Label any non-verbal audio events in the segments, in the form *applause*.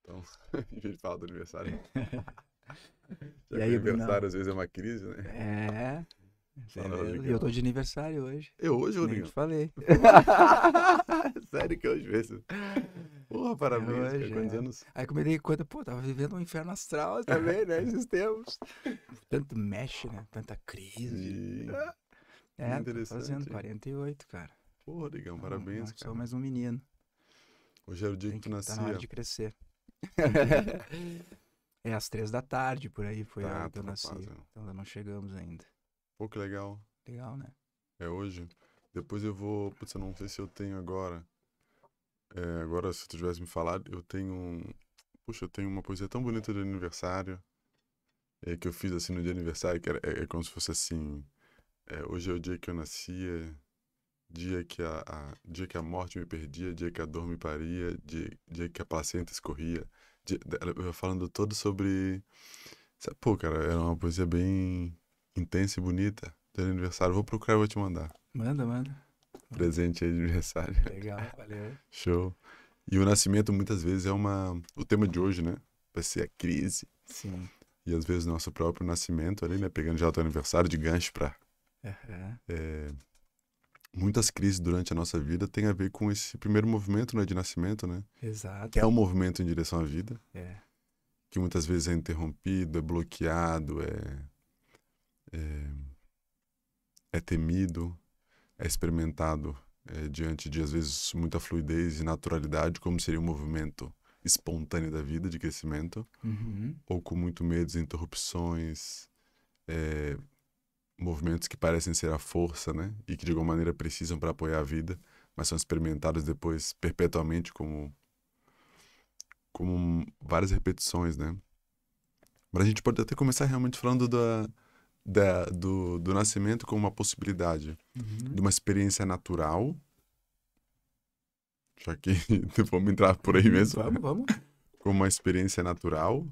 Então, *laughs* em falar do aniversário. *laughs* e aí, aniversário às vezes é uma crise, né? É. *laughs* E eu tô de aniversário hoje. Eu é hoje, Rodrigo? Eu te falei. É sério que é hoje mesmo. Porra, parabéns, hoje, cara, é. anos. Aí comecei conta, pô, tava vivendo um inferno astral também, né? Esses tempos. Tanto mexe, né? Tanta crise. Sim. É, tô fazendo 48, cara. Porra, Rodrigão, parabéns, ah, cara. mais um menino. Hoje é o dia Tem que tu nascia. Tá na hora de crescer. *laughs* é às três da tarde, por aí foi tá, a hora que eu tá nasci. Né? Então ainda não chegamos ainda. Pô, que legal. Legal, né? É hoje. Depois eu vou. Putz, eu não sei se eu tenho agora. É, agora, se tu tivesse me falado, eu tenho um. Puxa, eu tenho uma poesia tão bonita de aniversário. É, que eu fiz assim no dia de aniversário, que era, é, é como se fosse assim. É, hoje é o dia que eu nasci, é, dia que a, a, dia que a morte me perdia, dia que a dor me paria, dia, dia que a placenta escorria. Dia, ela falando todo sobre. pô, cara, era uma poesia bem intensa e bonita. De aniversário, vou procurar e vou te mandar. Manda, manda. Presente aí de aniversário. Legal, valeu. *laughs* Show. E o nascimento muitas vezes é uma. O tema de hoje, né? Vai ser a crise. Sim. E às vezes nosso próprio nascimento ali, né? Pegando já o teu aniversário de gancho pra. Uhum. É, muitas crises durante a nossa vida têm a ver com esse primeiro movimento né, de nascimento, né? Exato. Que é um movimento em direção à vida. É. Que muitas vezes é interrompido, é bloqueado, é, é, é temido, é experimentado é, diante de, às vezes, muita fluidez e naturalidade, como seria um movimento espontâneo da vida, de crescimento, uhum. ou com muito medo, interrupções, é, movimentos que parecem ser a força, né? E que de alguma maneira precisam para apoiar a vida, mas são experimentados depois perpetuamente como como várias repetições, né? Mas a gente pode até começar realmente falando da, da do, do nascimento como uma possibilidade uhum. de uma experiência natural. Já que *laughs* vamos entrar por aí mesmo. Vamos, vamos. Como uma experiência natural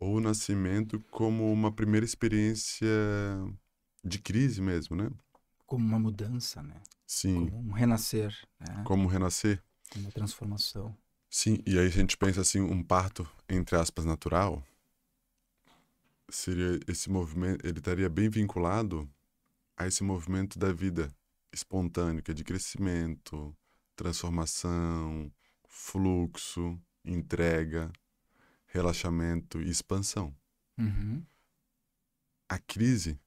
ou o nascimento como uma primeira experiência de crise mesmo, né? Como uma mudança, né? Sim. Como um renascer. Né? Como renascer. Uma transformação. Sim, e aí a gente pensa assim, um parto, entre aspas, natural, seria esse movimento, ele estaria bem vinculado a esse movimento da vida espontânea, é de crescimento, transformação, fluxo, entrega, relaxamento e expansão. Uhum. A crise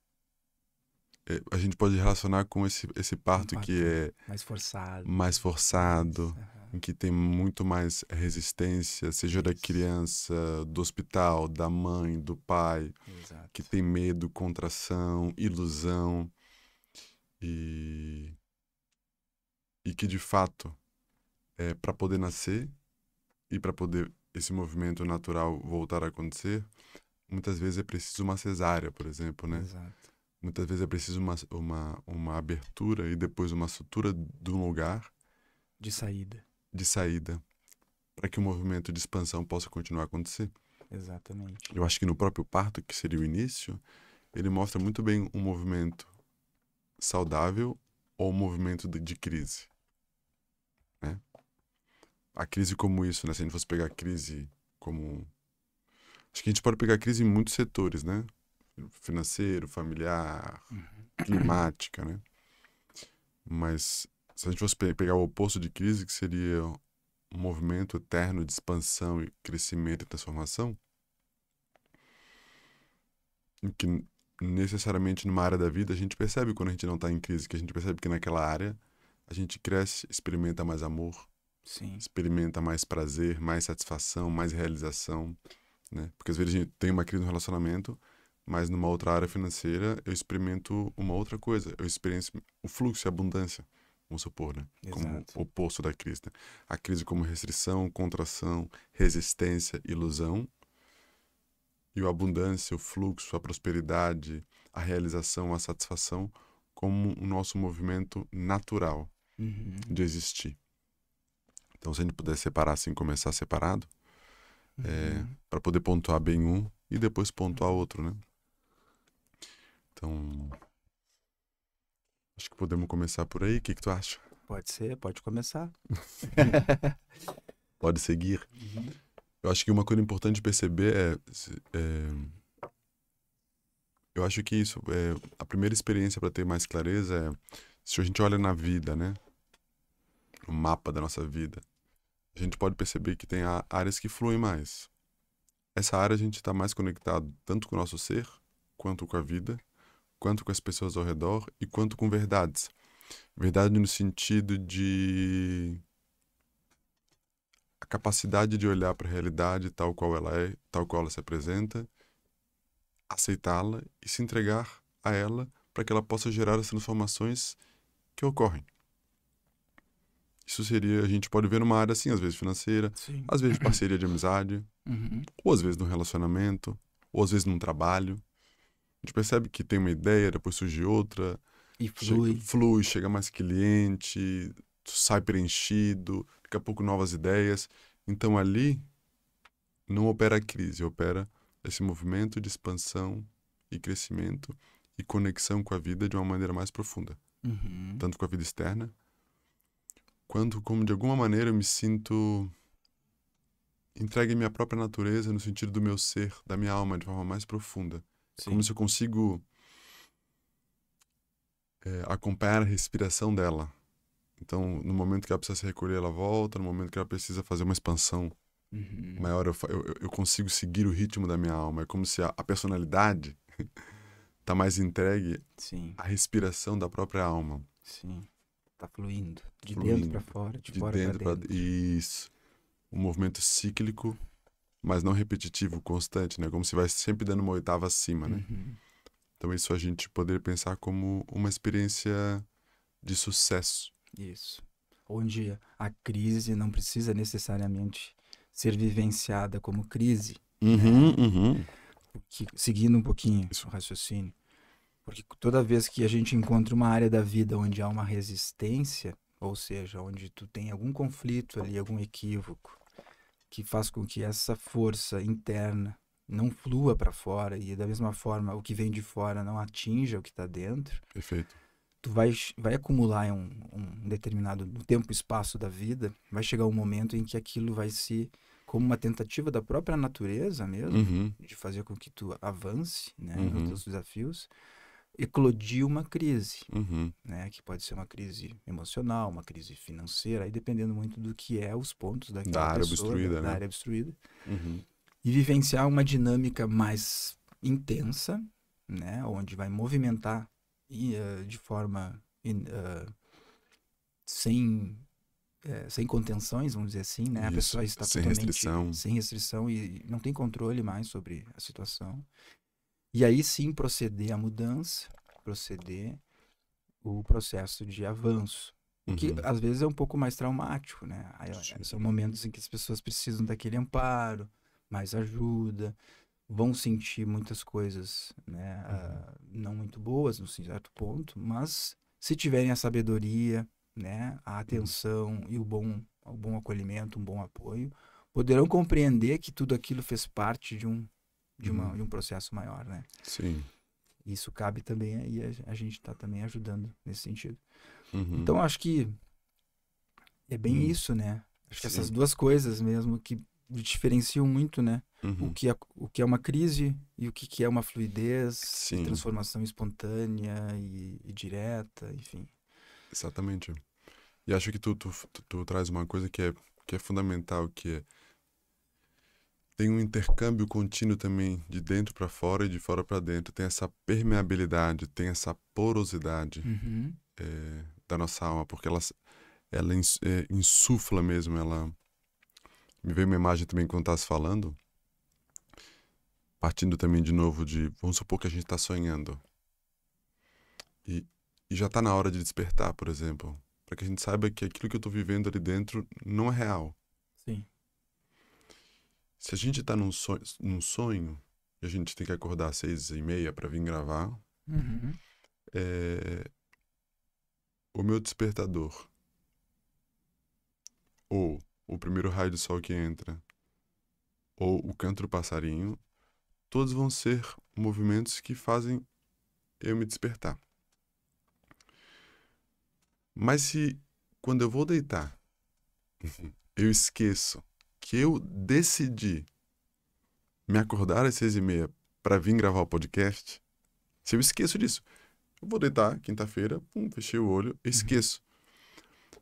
é, a gente pode relacionar com esse, esse parto, um que é mais forçado, mais forçado uhum. em que tem muito mais resistência, seja da criança, do hospital, da mãe, do pai, Exato. que tem medo, contração, ilusão e e que de fato é para poder nascer e para poder esse movimento natural voltar a acontecer, muitas vezes é preciso uma cesárea, por exemplo, né? Exato. Muitas vezes é preciso uma, uma, uma abertura e depois uma sutura de um lugar. De saída. De saída. Para que o movimento de expansão possa continuar a acontecer. Exatamente. Eu acho que no próprio parto, que seria o início, ele mostra muito bem um movimento saudável ou um movimento de, de crise a crise como isso, né? Se a gente fosse pegar a crise como. Acho que a gente pode pegar a crise em muitos setores, né? Financeiro, familiar, uhum. climática, né? Mas se a gente fosse pegar o oposto de crise, que seria um movimento eterno de expansão e crescimento e transformação, que necessariamente numa área da vida a gente percebe quando a gente não está em crise, que a gente percebe que naquela área a gente cresce, experimenta mais amor, Sim. Experimenta mais prazer, mais satisfação, mais realização, né? Porque às vezes a gente tem uma crise no relacionamento, mas numa outra área financeira eu experimento uma outra coisa. Eu experimento o fluxo e a abundância, vamos supor, né? Exato. Como oposto da crise. Né? A crise como restrição, contração, resistência, ilusão. E a abundância, o fluxo, a prosperidade, a realização, a satisfação como o nosso movimento natural uhum. de existir. Então, se a gente puder separar assim, começar separado, é, uhum. é, para poder pontuar bem um e depois pontuar outro, né? Então, acho que podemos começar por aí. O que, que tu acha? Pode ser, pode começar. *laughs* pode seguir. Uhum. Eu acho que uma coisa importante perceber é, é eu acho que isso é a primeira experiência para ter mais clareza é se a gente olha na vida, né? o mapa da nossa vida, a gente pode perceber que tem áreas que fluem mais. Essa área a gente está mais conectado tanto com o nosso ser, quanto com a vida, quanto com as pessoas ao redor e quanto com verdades. Verdade no sentido de a capacidade de olhar para a realidade tal qual ela é, tal qual ela se apresenta, aceitá-la e se entregar a ela para que ela possa gerar as transformações que ocorrem. Isso seria, a gente pode ver numa área assim, às vezes financeira, Sim. às vezes parceria de amizade, uhum. ou às vezes num relacionamento, ou às vezes num trabalho. A gente percebe que tem uma ideia, depois surge outra. E flui. Chega, flui, chega mais cliente, sai preenchido, daqui a pouco novas ideias. Então ali não opera a crise, opera esse movimento de expansão e crescimento e conexão com a vida de uma maneira mais profunda. Uhum. Tanto com a vida externa quanto como de alguma maneira eu me sinto entregue à minha própria natureza no sentido do meu ser, da minha alma, de forma mais profunda. É Sim. Como se eu consigo é, acompanhar a respiração dela. Então, no momento que ela precisa se recolher, ela volta. No momento que ela precisa fazer uma expansão uhum. maior, eu, eu, eu, consigo seguir o ritmo da minha alma. É como se a, a personalidade está *laughs* mais entregue Sim. à respiração da própria alma. Sim. Tá fluindo. De fluindo. dentro para fora, de, de fora dentro pra dentro. Pra... Isso. Um movimento cíclico, mas não repetitivo, constante, né? Como se vai sempre dando uma oitava acima, né? Uhum. Então isso a gente poderia pensar como uma experiência de sucesso. Isso. Onde a crise não precisa necessariamente ser vivenciada como crise. Né? Uhum, né? uhum. Que, seguindo um pouquinho isso. o raciocínio, porque toda vez que a gente encontra uma área da vida onde há uma resistência, ou seja, onde tu tem algum conflito ali, algum equívoco, que faz com que essa força interna não flua para fora e da mesma forma o que vem de fora não atinja o que está dentro. Perfeito. Tu vai, vai acumular em um, um determinado tempo e espaço da vida, vai chegar um momento em que aquilo vai se como uma tentativa da própria natureza mesmo uhum. de fazer com que tu avance, né, uhum. nos teus desafios eclodir uma crise, uhum. né? Que pode ser uma crise emocional, uma crise financeira, aí dependendo muito do que é os pontos daquela da área pessoa, obstruída, da, né? da área obstruída. Uhum. E vivenciar uma dinâmica mais intensa, né? Onde vai movimentar e, uh, de forma in, uh, sem é, sem contenções, vamos dizer assim, né? Isso, a pessoa está sem restrição. sem restrição e não tem controle mais sobre a situação. E aí sim proceder à mudança, proceder o processo de avanço. Uhum. Que às vezes é um pouco mais traumático, né? Aí, eh, são momentos em que as pessoas precisam daquele amparo, mais ajuda, vão sentir muitas coisas, né? Uhum. Uh, não muito boas, num certo ponto, mas se tiverem a sabedoria, né? A uhum. atenção uhum. e o bom, o bom acolhimento, um bom apoio, poderão compreender que tudo aquilo fez parte de um de, uma, uhum. de um processo maior, né? Sim. Isso cabe também aí, a, a gente está também ajudando nesse sentido. Uhum. Então, acho que é bem uhum. isso, né? Acho Sim. que essas duas coisas mesmo que diferenciam muito, né? O, uhum. que é, o que é uma crise e o que, que é uma fluidez, transformação espontânea e, e, direta, enfim. Exatamente. E acho que tu, tu, tu, tu traz uma coisa que é, que é fundamental, que é tem um intercâmbio contínuo também de dentro para fora e de fora para dentro. Tem essa permeabilidade, tem essa porosidade uhum. é, da nossa alma, porque ela, ela é, insufla mesmo. Ela me veio uma imagem também quando estás falando, partindo também de novo de vamos supor que a gente está sonhando e, e já está na hora de despertar, por exemplo, para que a gente saiba que aquilo que eu estou vivendo ali dentro não é real. Sim se a gente tá num sonho, num sonho e a gente tem que acordar às seis e meia para vir gravar, uhum. é, o meu despertador ou o primeiro raio de sol que entra ou o canto do passarinho, todos vão ser movimentos que fazem eu me despertar. Mas se quando eu vou deitar, *laughs* eu esqueço que eu decidi me acordar às seis e meia para vir gravar o podcast, se eu esqueço disso, eu vou deitar quinta-feira, pum, fechei o olho, uhum. esqueço. Uhum.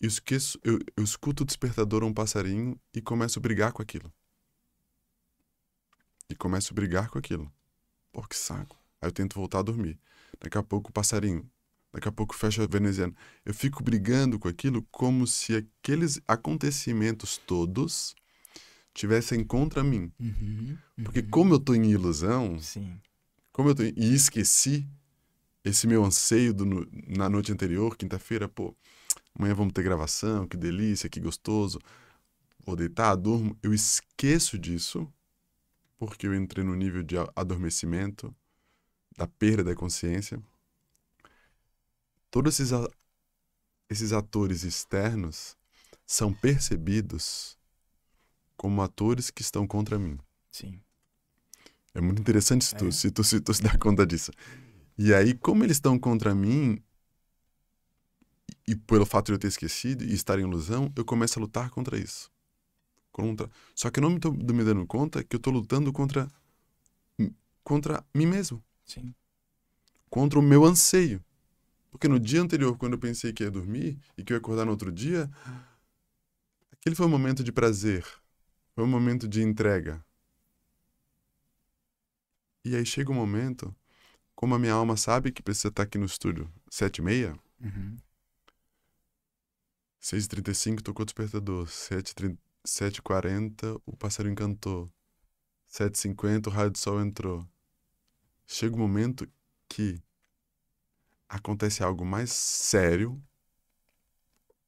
Eu esqueço, eu, eu escuto o despertador ou um passarinho e começo a brigar com aquilo. E começo a brigar com aquilo. Pô, que saco. Aí eu tento voltar a dormir. Daqui a pouco o passarinho, daqui a pouco fecha a veneziana Eu fico brigando com aquilo como se aqueles acontecimentos todos tivessem contra mim. Uhum, uhum. Porque como eu estou em ilusão, Sim. como eu tô em... e esqueci esse meu anseio do... na noite anterior, quinta-feira, pô, amanhã vamos ter gravação, que delícia, que gostoso. Vou deitar, durmo, eu esqueço disso porque eu entrei no nível de adormecimento, da perda da consciência todos esses, a, esses atores externos são percebidos como atores que estão contra mim. Sim. É muito interessante se tu, é. se, tu, se, tu se dar conta disso. E aí, como eles estão contra mim, e, e pelo fato de eu ter esquecido e estar em ilusão, eu começo a lutar contra isso. Contra... Só que eu não me tô me dando conta que eu estou lutando contra contra mim mesmo. Sim. Contra o meu anseio. Porque no dia anterior, quando eu pensei que ia dormir e que eu ia acordar no outro dia, aquele foi um momento de prazer, foi um momento de entrega. E aí chega um momento, como a minha alma sabe que precisa estar aqui no estúdio sete e meia, uhum. 6h35 tocou o despertador, 7h40 o passarinho encantou 7h50 o raio do sol entrou. Chega um momento que acontece algo mais sério,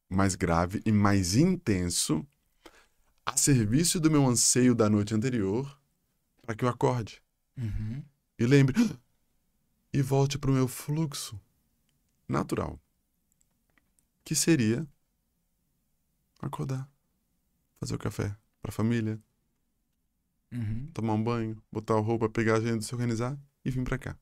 mais grave e mais intenso a serviço do meu anseio da noite anterior para que eu acorde. Uhum. E lembre. *gasps* E volte para o meu fluxo natural. Que seria acordar, fazer o café para a família, uhum. tomar um banho, botar a roupa, pegar a agenda, se organizar e vir para cá.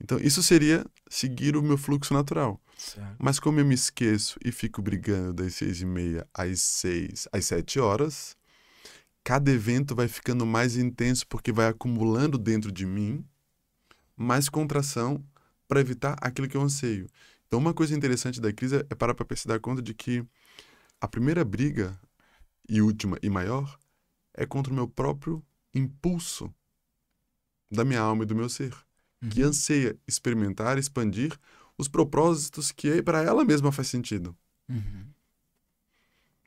Então, isso seria seguir o meu fluxo natural. Certo. Mas como eu me esqueço e fico brigando das seis e meia às seis, às sete horas, cada evento vai ficando mais intenso porque vai acumulando dentro de mim mais contração para evitar aquilo que eu anseio. Então, uma coisa interessante da crise é, é parar para se dar conta de que a primeira briga, e última e maior, é contra o meu próprio impulso da minha alma e do meu ser uhum. que anseia experimentar, expandir os propósitos que para ela mesma faz sentido. Uhum.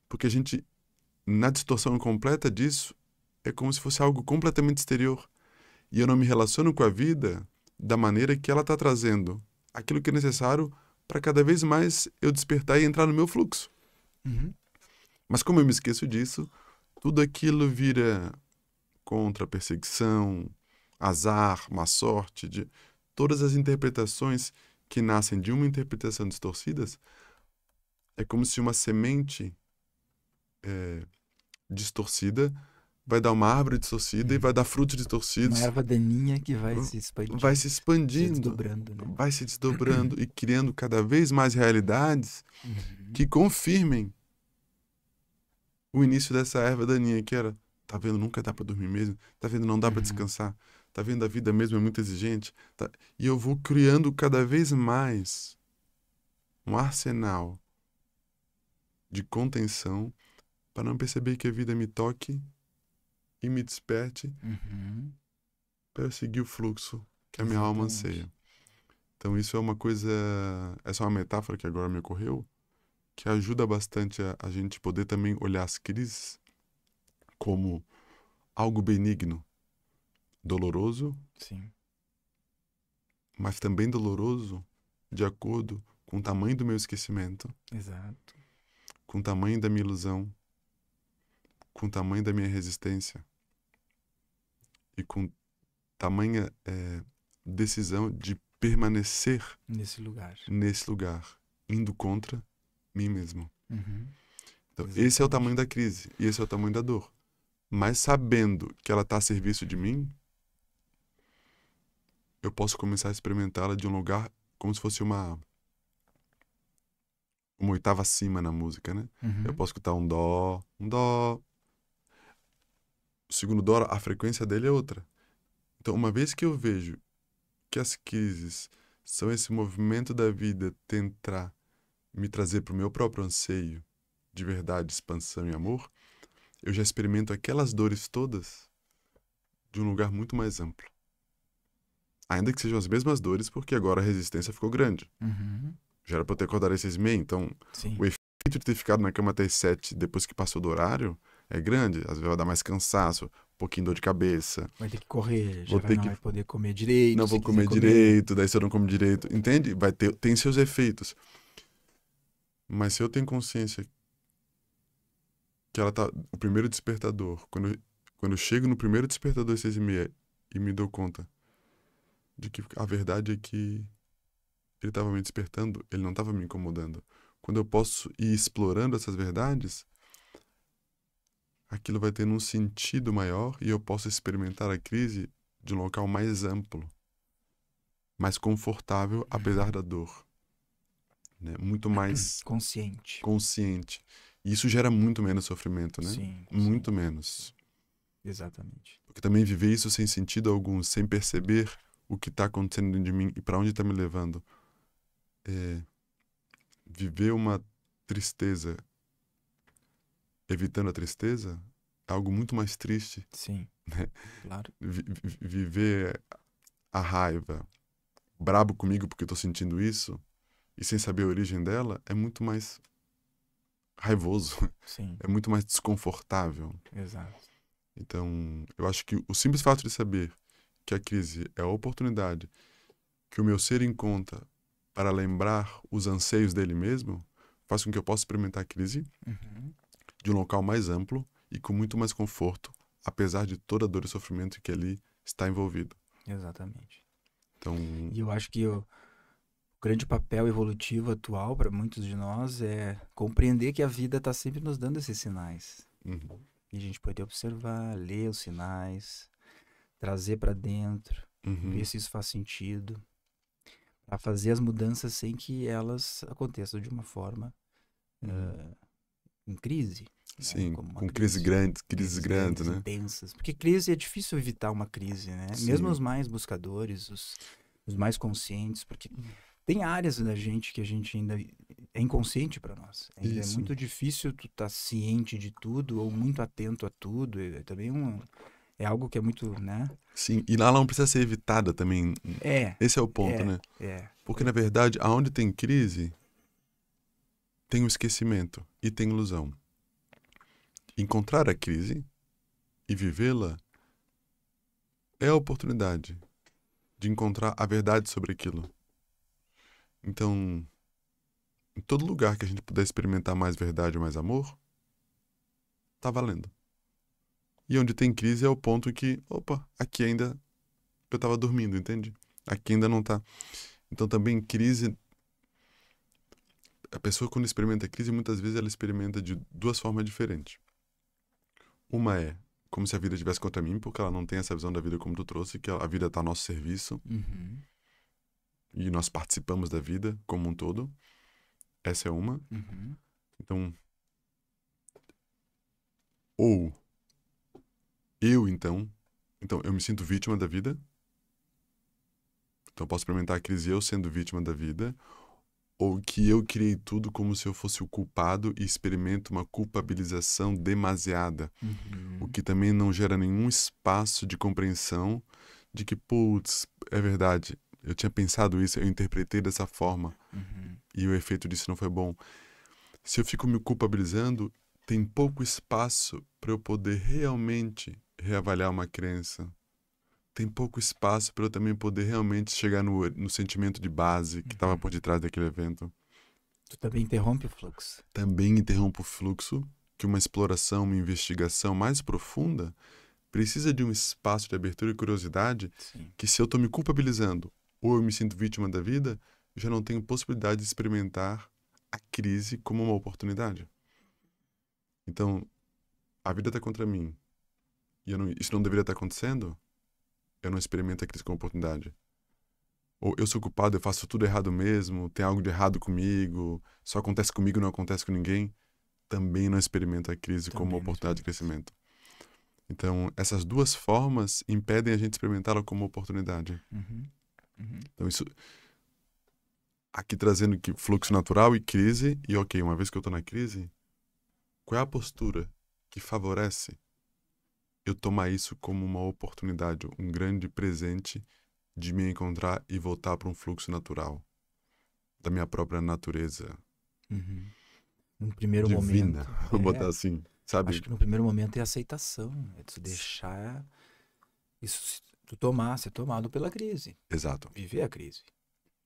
Porque a gente, na distorção completa disso, é como se fosse algo completamente exterior. E eu não me relaciono com a vida da maneira que ela está trazendo aquilo que é necessário para cada vez mais eu despertar e entrar no meu fluxo. Uhum. Mas como eu me esqueço disso, tudo aquilo vira contra perseguição, azar, má sorte, de todas as interpretações que nascem de uma interpretação distorcidas, é como se uma semente é, distorcida vai dar uma árvore distorcida hum. e vai dar frutos distorcidos. Uma erva daninha que vai se expandindo. Vai se expandindo. Se desdobrando, né? Vai se desdobrando e criando cada vez mais realidades uhum. que confirmem o início dessa erva daninha que era tá vendo, nunca dá para dormir mesmo, tá vendo, não dá uhum. para descansar, tá vendo a vida mesmo é muito exigente, tá, e eu vou criando cada vez mais um arsenal de contenção para não perceber que a vida me toque e me desperte uhum. para seguir o fluxo que a minha Exatamente. alma anseia. Então isso é uma coisa, essa é uma metáfora que agora me ocorreu, que ajuda bastante a, a gente poder também olhar as crises como algo benigno doloroso. Sim. Mas também doloroso de acordo com o tamanho do meu esquecimento. Exato. Com o tamanho da minha ilusão. Com o tamanho da minha resistência. E com tamanha é, decisão de permanecer nesse lugar. Nesse lugar, indo contra mim mesmo. Uhum. Então, Exatamente. esse é o tamanho da crise e esse é o tamanho da dor. Mas sabendo que ela está a serviço de mim, eu posso começar a experimentá-la de um lugar como se fosse uma uma oitava acima na música, né? Uhum. Eu posso escutar um dó, um dó. O segundo dó, a frequência dele é outra. Então, uma vez que eu vejo que as crises são esse movimento da vida tentar me trazer para o meu próprio anseio de verdade, expansão e amor, eu já experimento aquelas dores todas de um lugar muito mais amplo ainda que sejam as mesmas dores, porque agora a resistência ficou grande. Uhum. Já era pra eu ter acordado às seis e meia, então Sim. o efeito de ter ficado na cama até às sete depois que passou do horário é grande. Às vezes vai dar mais cansaço, um pouquinho dor de cabeça. Vai ter que correr, já vou vai, ter não que... vai poder comer direito. Não vou comer, comer direito, daí se eu não como direito, entende? Vai ter, tem seus efeitos. Mas se eu tenho consciência que ela tá. O primeiro despertador, quando eu, quando eu chego no primeiro despertador às seis e meia e me dou conta de que a verdade é que ele estava me despertando, ele não estava me incomodando. Quando eu posso ir explorando essas verdades, aquilo vai ter um sentido maior e eu posso experimentar a crise de um local mais amplo, mais confortável, uhum. apesar da dor. Né? Muito é, mais. *clears throat* Consciente. Consciente. E isso gera muito menos sofrimento, né? Sim. Muito sim. menos. Exatamente. Porque também viver isso sem sentido algum, sem perceber o que está acontecendo dentro de mim e para onde está me levando. É, viver uma tristeza evitando a tristeza é algo muito mais triste. Sim. Né? Claro. V viver a raiva brabo comigo porque estou sentindo isso e sem saber a origem dela é muito mais raivoso. Sim. *laughs* É muito mais desconfortável. Exato. Então, eu acho que o simples fato de saber que a crise é a oportunidade que o meu ser encontra para lembrar os anseios dele mesmo, faz com que eu possa experimentar a crise uhum. de um local mais amplo e com muito mais conforto, apesar de toda a dor e sofrimento que ali está envolvido. Exatamente. Então... E eu acho que o grande papel evolutivo atual para muitos de nós é compreender que a vida está sempre nos dando esses sinais. Uhum. E a gente poder observar, ler os sinais, trazer para dentro, uhum. ver se isso faz sentido, para fazer as mudanças sem que elas aconteçam de uma forma uh, em crise. Né? Sim, né? com crise, crise grande, crises grandes, né? Intensas. Porque crise é difícil evitar uma crise, né? Sim. Mesmo os mais buscadores, os, os mais conscientes, porque tem áreas da gente que a gente ainda é inconsciente para nós. Ainda é muito difícil tu estar tá ciente de tudo ou muito atento a tudo. É, é também um, é algo que é muito, né? Sim, e ela não precisa ser evitada também. É. Esse é o ponto, é, né? É. Porque, na verdade, aonde tem crise, tem o esquecimento e tem ilusão. Encontrar a crise e vivê-la é a oportunidade de encontrar a verdade sobre aquilo. Então, em todo lugar que a gente puder experimentar mais verdade, mais amor, tá valendo. E onde tem crise é o ponto que, opa, aqui ainda eu estava dormindo, entende? Aqui ainda não está. Então também crise a pessoa quando experimenta crise, muitas vezes ela experimenta de duas formas diferentes. Uma é como se a vida estivesse contra mim, porque ela não tem essa visão da vida como tu trouxe, que a vida está a nosso serviço. Uhum. E nós participamos da vida como um todo. Essa é uma. Uhum. Então. Ou eu, então. Então, eu me sinto vítima da vida. Então, eu posso experimentar a crise eu sendo vítima da vida. Ou que eu criei tudo como se eu fosse o culpado e experimento uma culpabilização demasiada. Uhum. O que também não gera nenhum espaço de compreensão de que, putz, é verdade, eu tinha pensado isso, eu interpretei dessa forma. Uhum. E o efeito disso não foi bom. Se eu fico me culpabilizando, tem pouco espaço para eu poder realmente reavaliar uma crença. Tem pouco espaço para eu também poder realmente chegar no, no sentimento de base que estava uhum. por detrás daquele evento. Tu também interrompe o fluxo. Também interrompe o fluxo, que uma exploração, uma investigação mais profunda precisa de um espaço de abertura e curiosidade Sim. que se eu estou me culpabilizando ou eu me sinto vítima da vida, já não tenho possibilidade de experimentar a crise como uma oportunidade. Então, a vida está contra mim e não, isso não deveria estar acontecendo, eu não experimento a crise como oportunidade. Ou eu sou culpado, eu faço tudo errado mesmo, tem algo de errado comigo, só acontece comigo, não acontece com ninguém. Também não experimento a crise também como oportunidade de crescimento. Então, essas duas formas impedem a gente experimentá-la como oportunidade. Uhum. Uhum. Então, isso. Aqui trazendo que fluxo natural e crise, e ok, uma vez que eu estou na crise, qual é a postura que favorece eu tomar isso como uma oportunidade, um grande presente de me encontrar e voltar para um fluxo natural da minha própria natureza. Uhum. No primeiro Divina, momento. *laughs* Vou é, botar assim, sabe? Acho que no primeiro momento é aceitação, é tu deixar isso tu tomar, ser tomado pela crise. Exato. Viver a crise.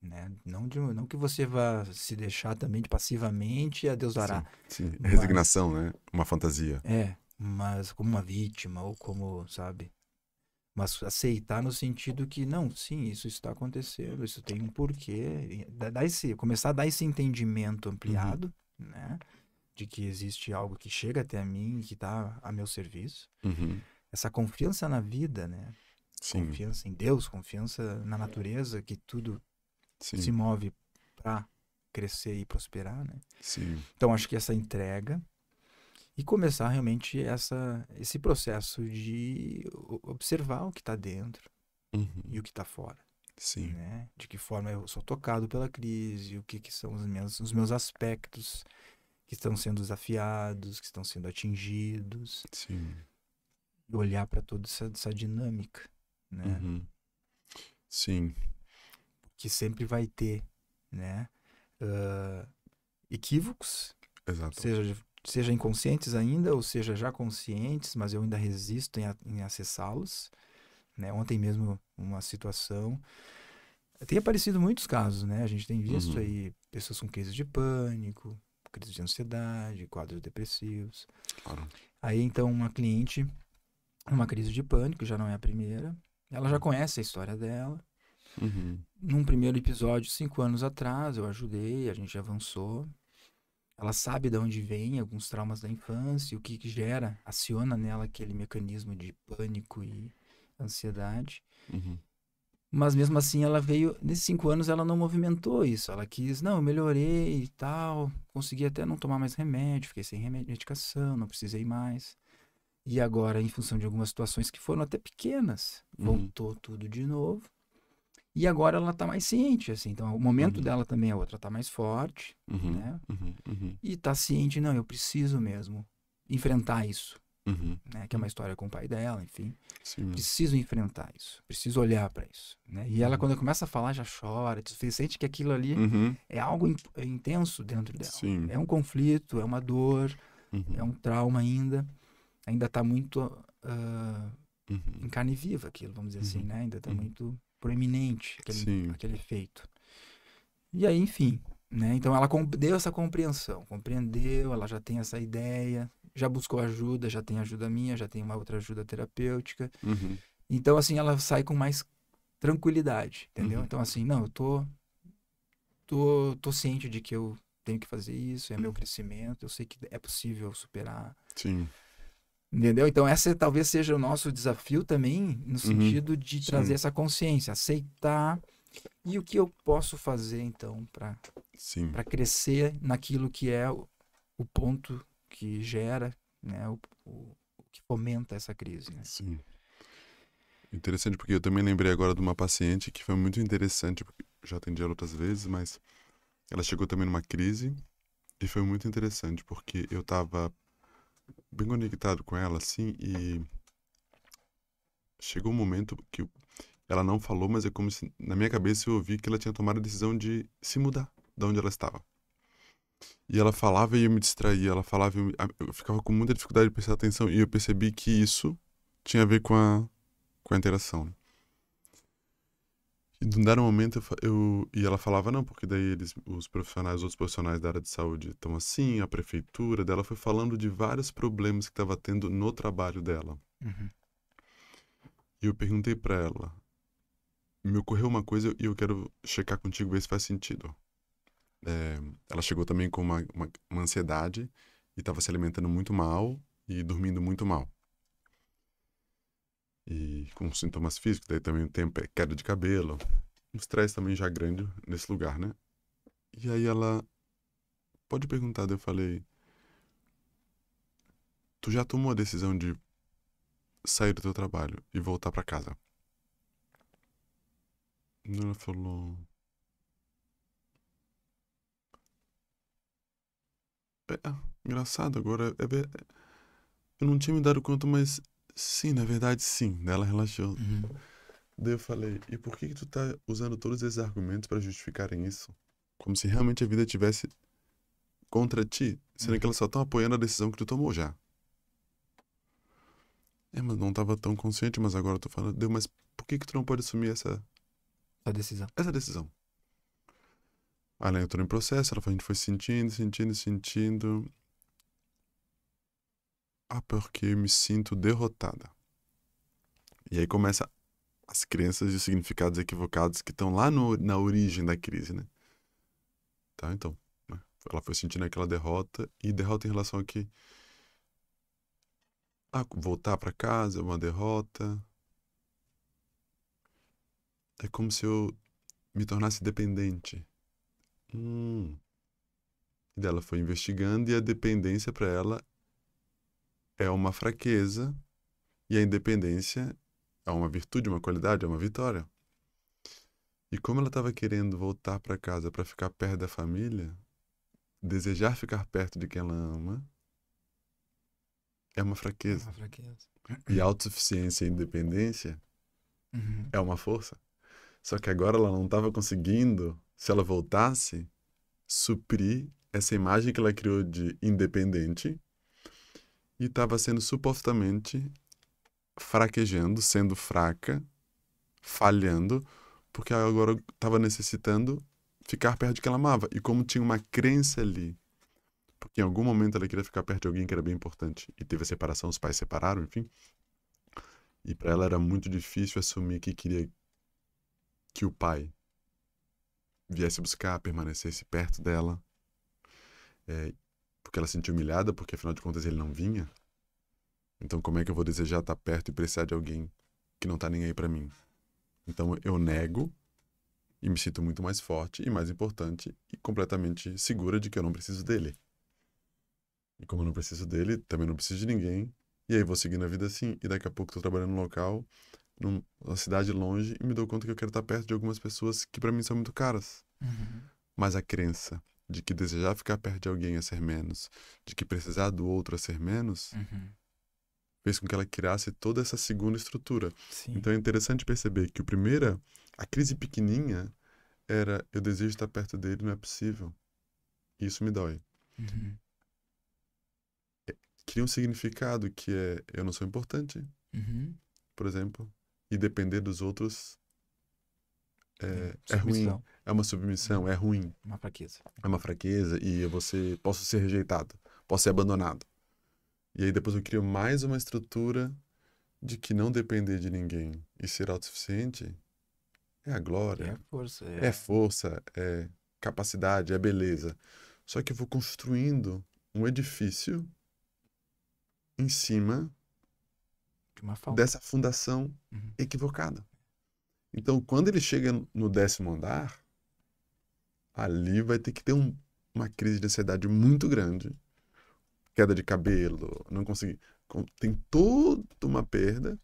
Né? Não, de, não que você vá se deixar também de passivamente a Deus dará. Sim, sim. Mas, resignação, né? Uma fantasia. É, mas como uma vítima ou como, sabe? Mas aceitar no sentido que, não, sim, isso está acontecendo, isso tem um porquê. Dar esse, começar a dar esse entendimento ampliado, uhum. né? De que existe algo que chega até mim, que está a meu serviço. Uhum. Essa confiança na vida, né? Sim. Confiança em Deus, confiança na natureza, que tudo sim. se move para crescer e prosperar, né? Sim. Então, acho que essa entrega e começar realmente essa, esse processo de observar o que está dentro uhum. e o que está fora. Sim. Né? De que forma eu sou tocado pela crise, o que, que são os meus, os meus aspectos que estão sendo desafiados, que estão sendo atingidos. Sim. E olhar para toda essa, essa, dinâmica, né? Uhum. Sim. Que sempre vai ter, né? Uh, equívocos. Exato. Seja seja inconscientes ainda, ou seja já conscientes, mas eu ainda resisto em, em acessá-los. Né? Ontem mesmo, uma situação. Tem aparecido muitos casos, né? A gente tem visto uhum. aí pessoas com crises de pânico, crises de ansiedade, quadros depressivos. Claro. Aí, então, uma cliente, uma crise de pânico, já não é a primeira. Ela já conhece a história dela. Uhum. Num primeiro episódio, cinco anos atrás, eu ajudei, a gente avançou ela sabe de onde vem alguns traumas da infância, o que, que gera, aciona nela aquele mecanismo de pânico e ansiedade. Uhum. Mas mesmo assim, ela veio. Nesses cinco anos, ela não movimentou isso. Ela quis, não, eu melhorei e tal. Consegui até não tomar mais remédio, fiquei sem remédio, medicação, não precisei mais. E agora, em função de algumas situações que foram até pequenas, uhum. voltou tudo de novo. E agora ela está mais ciente, assim. Então, o momento uhum. dela também é outro. Ela tá mais forte, uhum, né? Uhum, uhum. e está ciente, não, eu preciso mesmo enfrentar isso. Uhum. Né? Que é uma história com o pai dela, enfim. Sim. Preciso enfrentar isso. Preciso olhar para isso. Né? E ela, uhum. quando começa a falar, já chora. Sente que aquilo ali é algo in é intenso dentro dela. Sim. É um conflito, é uma dor, é um trauma ainda. Ainda está muito... Uh, em carne viva aquilo, vamos dizer assim, né? Ainda está muito proeminente aquele, aquele efeito E aí, enfim, né? Então ela deu essa compreensão, compreendeu, ela já tem essa ideia, já buscou ajuda, já tem ajuda minha, já tem uma outra ajuda terapêutica. Uhum. Então, assim, ela sai com mais tranquilidade, entendeu? Uhum. Então, assim, não, eu tô, tô, tô ciente de que eu tenho que fazer isso, é meu uhum. crescimento, eu sei que é possível superar. Sim. Entendeu? Então, essa talvez seja o nosso desafio também, no uhum. sentido uhum. de trazer Sim. essa consciência, aceitar. E o que eu posso fazer, então, para crescer naquilo que é o, o ponto que gera, né, o, o, que fomenta essa crise. Né? Sim. Interessante, porque eu também lembrei agora de uma paciente que foi muito interessante, já atendi ela outras vezes, mas ela chegou também numa crise e foi muito interessante, porque eu estava bem conectado com ela, assim, e chegou um momento que ela não falou, mas é como se na minha cabeça eu ouvi que ela tinha tomado a decisão de se mudar de onde ela estava. E ela falava e eu me distraía, ela falava e eu, eu ficava com muita dificuldade de prestar atenção, e eu percebi que isso tinha a ver com a, com a interação. Né? E de um dado momento eu, e ela falava, não, porque daí eles, os profissionais, outros profissionais da área de saúde estão assim, a prefeitura dela foi falando de vários problemas que estava tendo no trabalho dela. Uhum. E eu perguntei para ela, me ocorreu uma coisa e eu quero checar contigo, ver se faz sentido. É, ela chegou também com uma, uma, uma ansiedade e estava se alimentando muito mal e dormindo muito mal e com sintomas físicos, daí também o tempo é queda de cabelo, um estresse também já grande nesse lugar, né? E aí ela pode perguntar, daí eu falei: Tu já tomou a decisão de sair do teu trabalho e voltar para casa? ela falou: É, é engraçado, agora é, é, eu não tinha me dado conta, mas Sim, na verdade, sim. Ela relaxou. Uhum. Daí eu falei, e por que, que tu tá usando todos esses argumentos para justificarem isso? Como se realmente a vida tivesse contra ti, sendo uhum. que elas uhum. só estão apoiando a decisão que tu tomou já. É, mas não tava tão consciente, mas agora eu tô falando, deu, mas por que que tu não pode assumir essa essa decisão? Essa decisão. Além, eu tô em processo, ela falou, a gente foi sentindo, sentindo, sentindo. Ah, porque eu me sinto derrotada. E aí começa as crenças e os significados equivocados que estão lá no, na origem da crise, né? Tá, então. Né? Ela foi sentindo aquela derrota e derrota em relação a que ah, voltar para casa é uma derrota. É como se eu me tornasse dependente. Hum. E ela foi investigando e a dependência para ela é uma fraqueza e a independência é uma virtude, uma qualidade, é uma vitória. E como ela estava querendo voltar para casa para ficar perto da família, desejar ficar perto de quem ela ama é uma fraqueza. É uma fraqueza. E autossuficiência e independência uhum. é uma força. Só que agora ela não estava conseguindo, se ela voltasse, suprir essa imagem que ela criou de independente e estava sendo supostamente fraquejando, sendo fraca, falhando, porque agora estava necessitando ficar perto de quem ela amava. E como tinha uma crença ali, porque em algum momento ela queria ficar perto de alguém que era bem importante e teve a separação, os pais separaram, enfim. E para ela era muito difícil assumir que queria que o pai viesse buscar, permanecesse perto dela. É, porque ela se sentiu humilhada, porque afinal de contas ele não vinha? Então como é que eu vou desejar estar perto e precisar de alguém que não está nem aí para mim? Então eu nego e me sinto muito mais forte e mais importante e completamente segura de que eu não preciso dele. E como eu não preciso dele, também não preciso de ninguém. E aí vou seguindo a vida assim e daqui a pouco estou trabalhando no local, numa cidade longe e me dou conta que eu quero estar perto de algumas pessoas que para mim são muito caras. Uhum. Mas a crença de que desejar ficar perto de alguém a é ser menos, de que precisar do outro a é ser menos, uhum. fez com que ela criasse toda essa segunda estrutura. Sim. Então é interessante perceber que o primeira, a crise pequenininha era eu desejo estar perto dele, não é possível. Isso me dói. Uhum. É, cria um significado que é eu não sou importante, uhum. por exemplo, e depender dos outros é, é, é ruim é uma submissão, é ruim. É uma fraqueza. É uma fraqueza e você posso ser rejeitado, posso ser abandonado. E aí depois eu crio mais uma estrutura de que não depender de ninguém e ser autossuficiente é a glória. É a força. É, é força, é capacidade, é beleza. Só que eu vou construindo um edifício em cima dessa fundação uhum. equivocada. Então, quando ele chega no décimo andar, ali vai ter que ter um, uma crise de ansiedade muito grande. Queda de cabelo, não conseguir. Tem toda uma perda.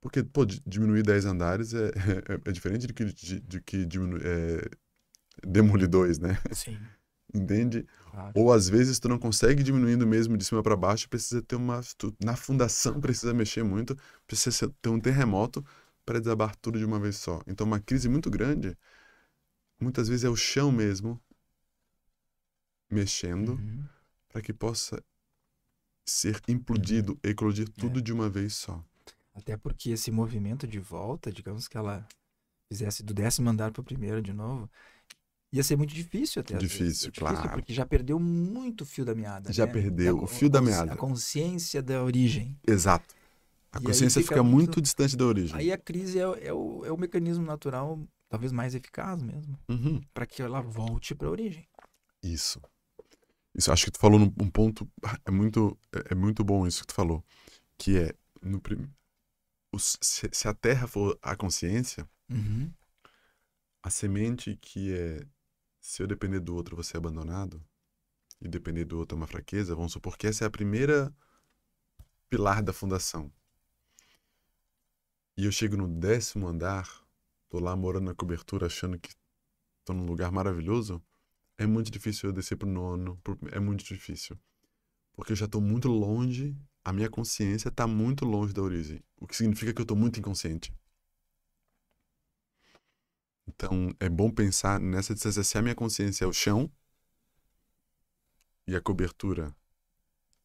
Porque, pô, diminuir 10 andares é, *laughs* é, é diferente de que, de, de que diminu, é, demolir dois, né? Sim. *laughs* Entende? Claro. Ou às vezes tu não consegue diminuindo mesmo de cima para baixo, precisa ter uma. Tu, na fundação precisa mexer muito, precisa ter um terremoto para desabar tudo de uma vez só. Então, uma crise muito grande muitas vezes é o chão mesmo mexendo uhum. para que possa ser implodido, uhum. eclodir tudo é. de uma vez só. Até porque esse movimento de volta, digamos que ela fizesse do décimo andar para o primeiro de novo, ia ser muito difícil até. Difícil, é difícil, claro. Porque já perdeu muito o fio da meada. Já né? perdeu a, o fio da meada. A consciência da origem. Exato. A e consciência fica, fica muito, muito, distante da origem. Aí a crise é, é, o, é o mecanismo natural talvez mais eficaz mesmo, uhum. para que ela volte para a origem. Isso. Isso, acho que tu falou um ponto ah, é muito é, é muito bom isso que tu falou, que é no prim... Os, se, se, a terra for a consciência, uhum. a semente que é se eu depender do outro você é abandonado e depender do outro é uma fraqueza, vamos supor que essa é a primeira pilar da fundação. E eu chego no décimo andar tô lá morando na cobertura, achando que tô num lugar maravilhoso, é muito difícil eu descer pro nono, é muito difícil. Porque eu já tô muito longe, a minha consciência tá muito longe da origem, o que significa que eu tô muito inconsciente. Então, é bom pensar nessa distância. Se a minha consciência é o chão e a cobertura,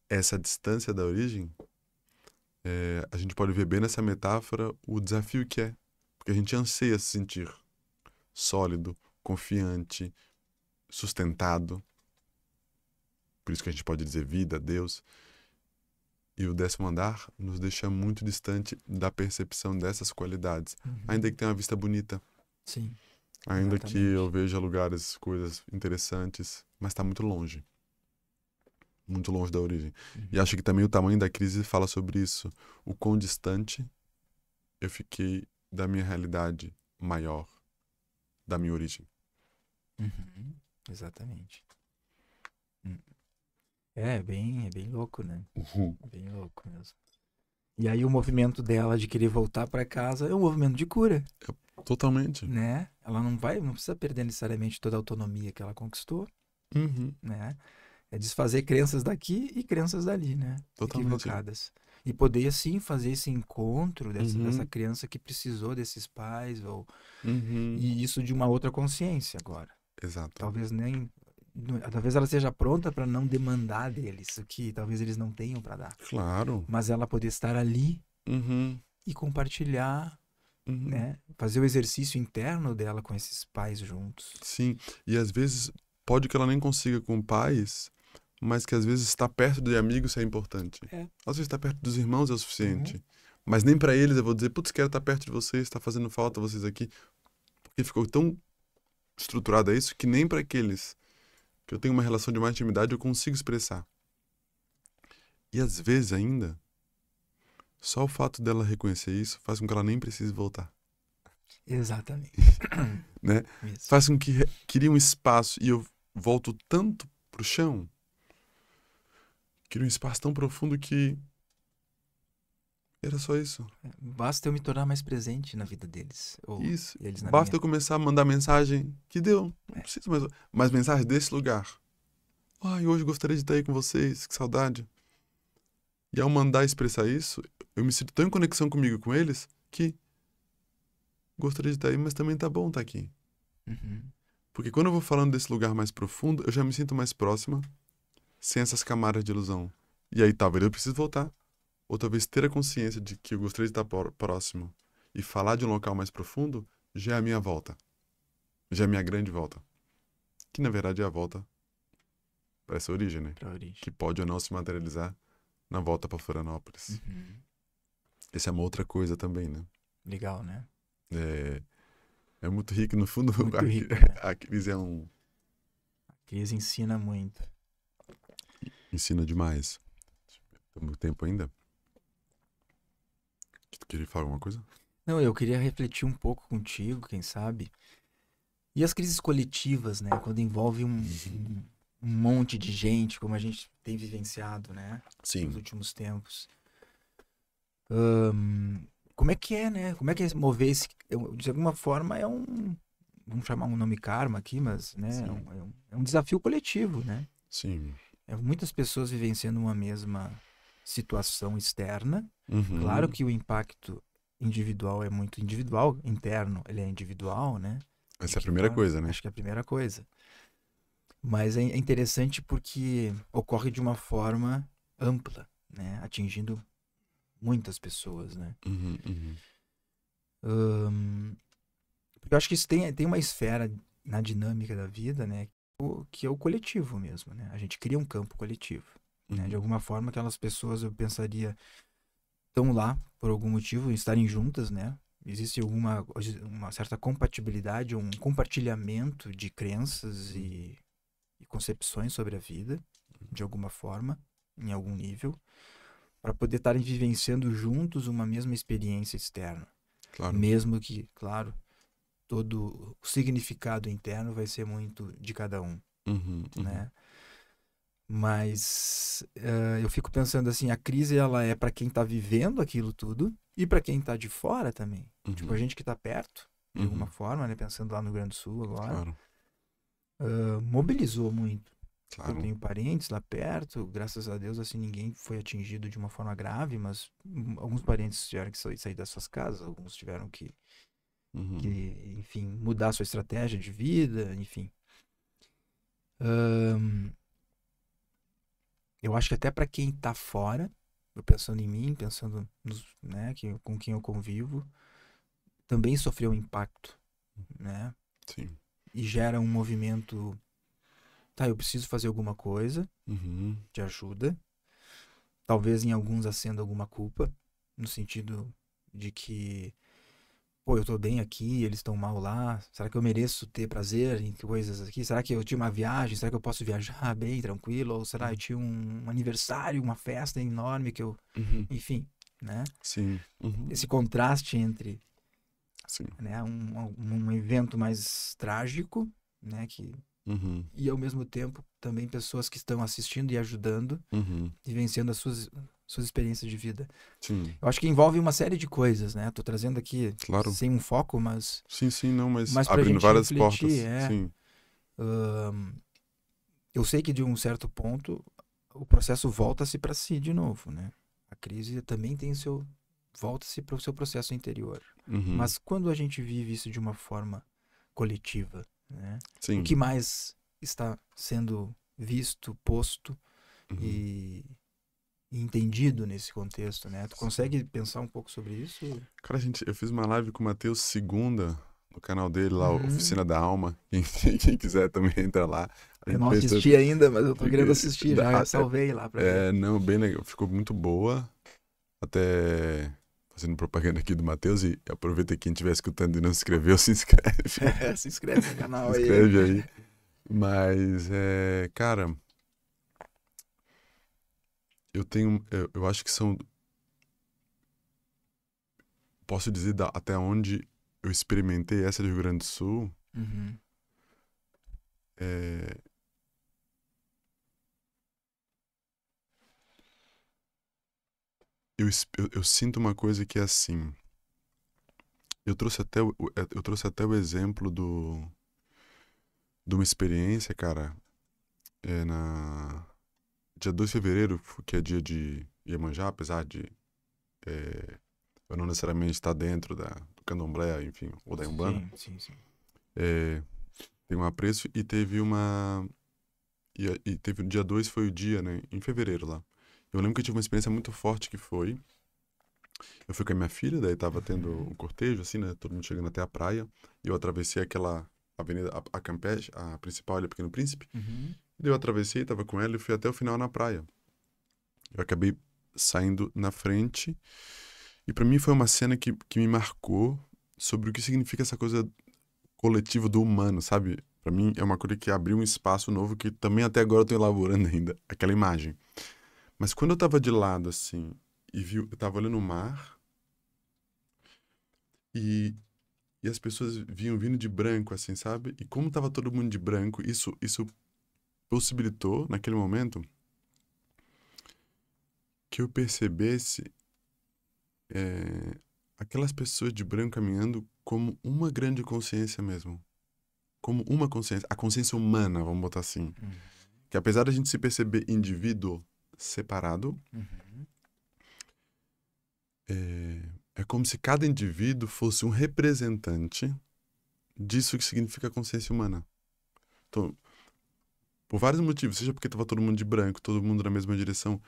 é essa distância da origem, é, a gente pode ver bem nessa metáfora o desafio que é que a gente anseia se sentir sólido, confiante, sustentado. Por isso que a gente pode dizer vida, Deus. E o décimo andar nos deixa muito distante da percepção dessas qualidades. Uhum. Ainda que tenha uma vista bonita. Sim. Ainda exatamente. que eu veja lugares, coisas interessantes, mas está muito longe. Muito longe da origem. Uhum. E acho que também o tamanho da crise fala sobre isso. O quão distante eu fiquei da minha realidade maior, da minha origem. Uhum, exatamente. Hum. É, bem, é bem louco, né? Uhum. Bem louco mesmo. E aí o movimento dela de querer voltar para casa é um movimento de cura. É, totalmente. Né? Ela não vai, não precisa perder necessariamente toda a autonomia que ela conquistou, uhum. né? É desfazer crenças daqui e crenças dali, né? Totalmente. Equivocadas. E poder, sim, fazer esse encontro dessa, uhum. dessa criança que precisou desses pais, ou... Uhum. E isso de uma outra consciência agora. Exato. Talvez nem... Talvez ela seja pronta para não demandar deles, o que talvez eles não tenham para dar. Claro. Mas ela poder estar ali uhum. e compartilhar Uhum. Né? Fazer o exercício interno dela com esses pais juntos. Sim, e às vezes pode que ela nem consiga com pais mas que às vezes estar perto de amigos é importante. É. Às vezes estar perto dos irmãos é o suficiente. Uhum. Mas nem para eles eu vou dizer, putz, quero estar perto de vocês, está fazendo falta vocês aqui. Porque ficou tão estruturado isso que nem para aqueles que eu tenho uma relação de mais intimidade eu consigo expressar. E às vezes ainda, só o fato dela reconhecer isso faz com que ela nem precise voltar. Exatamente. *coughs* né? Isso. Faz com que queria um espaço e eu volto tanto pro chão Queria um espaço tão profundo que. Era só isso. É, basta eu me tornar mais presente na vida deles. isso. Eles Basta minha. eu começar a mandar mensagem que deu. Não é. preciso mais. Mas mensagem desse lugar. Ai, hoje gostaria de estar aí com vocês. Que saudade. E ao mandar expressar isso, eu me sinto tão em conexão comigo com eles que gostaria de estar aí, mas também tá bom estar aqui. Uhum. Porque quando eu vou falando desse lugar mais profundo, eu já me sinto mais próxima, sem essas camadas de ilusão. E aí talvez eu precise voltar, ou talvez ter a consciência de que eu gostaria de estar próximo e falar de um local mais profundo já é a minha volta. Já é a minha grande volta. Que na verdade é a volta para essa origem, né? Origem. Que pode ou não se materializar na volta para Florianópolis. Uhum. Essa é uma outra coisa também, né? Legal, né? É, é muito rico, no fundo. Muito *laughs* rico, né? a crise é um. A crise ensina muito. Ensina demais. Temos tempo ainda? Tu queria falar alguma coisa? Não, eu queria refletir um pouco contigo, quem sabe. E as crises coletivas, né? Quando envolve um, uhum. um monte de gente, como a gente tem vivenciado, né? Sim. Nos últimos tempos. Um, como é que é, né? Como é que é mover esse. Eu, é de alguma forma é um. Vamos chamar um nome karma aqui, mas né? É, é um, é um desafio coletivo, né? Sim. É muitas pessoas vivenciando uma mesma situação externa. Uhum. Claro que o impacto individual é muito individual, interno, ele é individual, né? Essa é a primeira tá- coisa, né? Acho que é a primeira coisa. Mas é interessante porque ocorre de uma forma ampla, né? Atingindo muitas pessoas, né? Uhum, uhum. eu acho que isso tem, tem uma esfera na dinâmica da vida, né? o, que é o coletivo mesmo, né? A gente cria um campo coletivo, né? uhum. né? De alguma forma, aquelas pessoas, eu pensaria, estão lá por algum motivo, estarem juntas, né? Existe alguma uma certa compatibilidade, um compartilhamento de crenças e, e, concepções sobre a vida, uhum. de alguma forma, em algum nível, para poder estarem vivenciando juntos uma mesma experiência externa. Claro. Mesmo que, claro, todo o significado interno vai ser muito de cada um, uhum, uhum. né? Mas uh, eu fico pensando assim, a crise ela é para quem está vivendo aquilo tudo e para quem está de fora também. Uhum. Tipo, a gente que está perto, de alguma uhum. forma, né? Pensando lá no Grande Sul agora. Claro. Uh, mobilizou muito. Claro. Eu tenho parentes lá perto, graças a Deus, assim, ninguém foi atingido de uma forma grave, mas hum, alguns parentes tiveram que sair das suas casas, alguns tiveram que Uhum. Que, enfim, mudar sua estratégia de vida, enfim. eu acho que até para quem tá fora, pensando em mim, pensando nos, né, que, com quem eu convivo, também sofreu um impacto, uhum. né? Sim. E gera um movimento, tá, eu preciso fazer alguma coisa uhum. de ajuda, talvez em alguns acenda alguma culpa, no sentido de que pô, eu tô bem aqui, eles estão mal lá, será que eu mereço ter prazer em coisas aqui? Será que eu tinha uma viagem? Será que eu posso viajar *laughs* bem, tranquilo? Ou será que eu uhum. tinha um aniversário, uma festa enorme que eu. Uhum. Enfim, né? Sim. Uhum. Esse contraste entre. Sim. Né, um, um evento mais trágico, né? Que Uhum. E ao mesmo tempo, também pessoas que estão assistindo e ajudando uhum. e vencendo as suas suas experiências de vida. Sim. Eu acho que envolve uma série de coisas, né? Tô trazendo aqui claro. sem um foco, mas. Sim, sim, não, mas, mas abrindo várias refletir, portas. É, sim. eu sei que de um certo ponto o processo volta-se para si de novo, né? A crise também tem seu volta-se para o seu processo interior. Uhum. Mas quando a gente vive isso de uma forma coletiva, né? Sim. O que mais está sendo visto, posto uhum. e entendido nesse contexto, né? Tu consegue pensar um pouco sobre isso? Cara, gente, eu fiz uma live com o Matheus segunda no canal dele lá, uhum. Oficina da Alma. Quem, *laughs* quem, quiser também entra lá. Eu não assisti ainda, mas eu tô querendo assistir já. *laughs* salvei lá pra É, ver. não, bem legal. Ficou muito boa. Até fazendo propaganda aqui do Matheus e aproveita quem estiver escutando e não se inscreveu, *laughs* se inscreve. É, se inscreve no canal se inscreve aí. aí. Mas, é, cara, eu tenho. Eu, é, eu acho que são. Posso dizer da, até onde eu experimentei essa do Rio Grande do Sul. Uhum. É, Eu, eu, eu, sinto uma coisa que é assim. Eu trouxe até o, é, eu trouxe até o exemplo do de uma experiência, cara, é na dia 2 de fevereiro, que é dia de Iemanjá, apesar de é, eu não necessariamente estar dentro da, do candomblé, enfim, ou da Umbanda. Sim, sim, sim. É, tem um apreço e teve uma... E, e teve o dia 2 foi o dia, né, em fevereiro lá. Eu lembro que eu tive uma experiência muito forte que foi... Eu fui com a minha filha, daí tava tendo uhum. um cortejo, assim, né, todo mundo chegando até a praia. E eu atravessei aquela avenida, a, a Campeche, a principal, ele é Pequeno Príncipe. Uhum. Eu atravessei, estava com ela e fui até o final na praia. Eu acabei saindo na frente. E para mim foi uma cena que, que me marcou sobre o que significa essa coisa coletiva do humano, sabe? Para mim é uma coisa que abriu um espaço novo que também até agora eu tô elaborando ainda, aquela imagem. Mas quando eu tava de lado assim e vi, eu tava olhando o mar e e as pessoas vinham vindo de branco assim, sabe? E como tava todo mundo de branco, isso isso possibilitou, naquele momento, que eu percebesse é, aquelas pessoas de branco caminhando como uma grande consciência mesmo. Como uma consciência, a consciência humana, vamos botar assim. Uhum. Que apesar da gente se perceber indivíduo separado, uhum. é, é como se cada indivíduo fosse um representante disso que significa consciência humana. Então, por vários motivos, seja porque estava todo mundo de branco, todo mundo na mesma direção.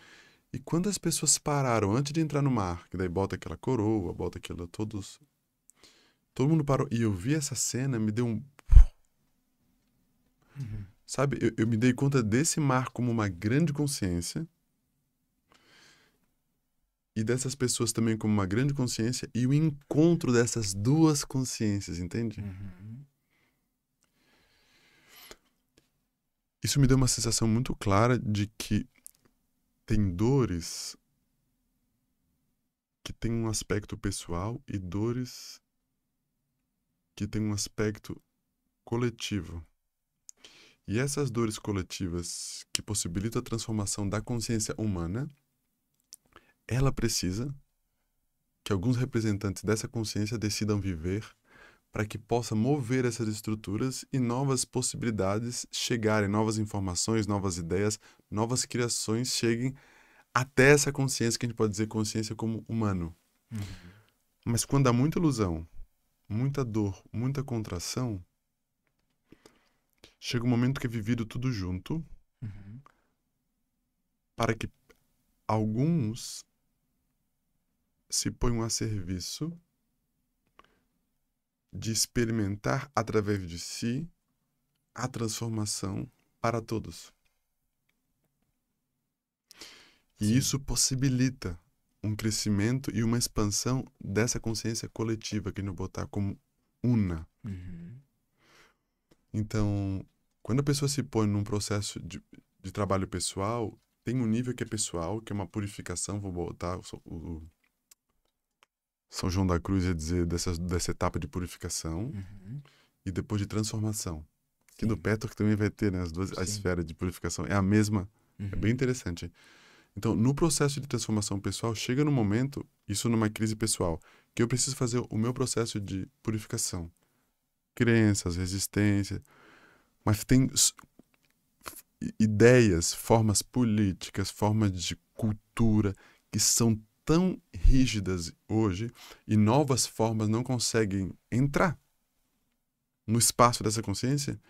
E quando as pessoas pararam antes de entrar no mar, que daí bota aquela coroa, bota aquela todos todo mundo parou e eu vi essa cena, me deu um uhum. Sabe, eu, eu me dei conta desse mar como uma grande consciência e dessas pessoas também como uma grande consciência e o encontro dessas duas consciências, entende? Uhum. isso me deu uma sensação muito clara de que tem dores que tem um aspecto pessoal e dores que tem um aspecto coletivo. E essas dores coletivas que possibilitam a transformação da consciência humana, ela precisa que alguns representantes dessa consciência decidam viver para que possa mover essas estruturas e novas possibilidades chegarem, novas informações, novas ideias, novas criações cheguem até essa consciência que a gente pode dizer consciência como humano. Uhum. Mas quando há muita ilusão, muita dor, muita contração, chega um momento que é vivido tudo junto uhum. para que alguns se ponham a serviço de experimentar através de si a transformação para todos. E Sim. isso possibilita um crescimento e uma expansão dessa consciência coletiva que no botar como una. Uhum. Então, quando a pessoa se põe num processo de, de trabalho pessoal, tem um nível que é pessoal, que é uma purificação, vou botar o, o são João da Cruz ia é dizer dessa, dessa etapa de purificação uhum. e depois de transformação. Sim. Que no Petroc também vai ter, né? As duas, a esfera de purificação é a mesma. Uhum. É bem uhum. interessante. Então, no processo de transformação pessoal, chega no momento, isso numa crise pessoal, que eu preciso fazer o meu processo de purificação. Crenças, resistências. Mas tem ideias, formas políticas, formas de cultura que são tão rígidas hoje e novas formas não conseguem entrar no espaço dessa consciência,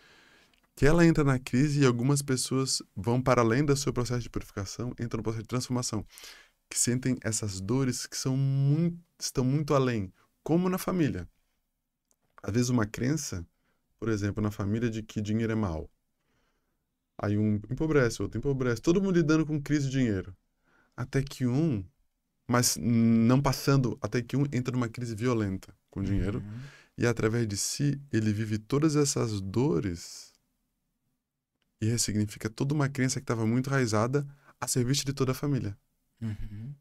que ela entra na crise e algumas pessoas vão para além do seu processo de purificação, entram no processo de transformação, que sentem essas dores que são muito, estão muito além, como na família. Às vezes uma crença, por exemplo, na família de que dinheiro é mal. Aí um empobrece, outro empobrece, todo mundo lidando com crise de dinheiro. Até que um mas não passando até que um entra numa crise violenta com o dinheiro uhum. e através de si ele vive todas essas dores e ressignifica toda uma crença que estava muito enraizada a serviço de toda a família. Uhum.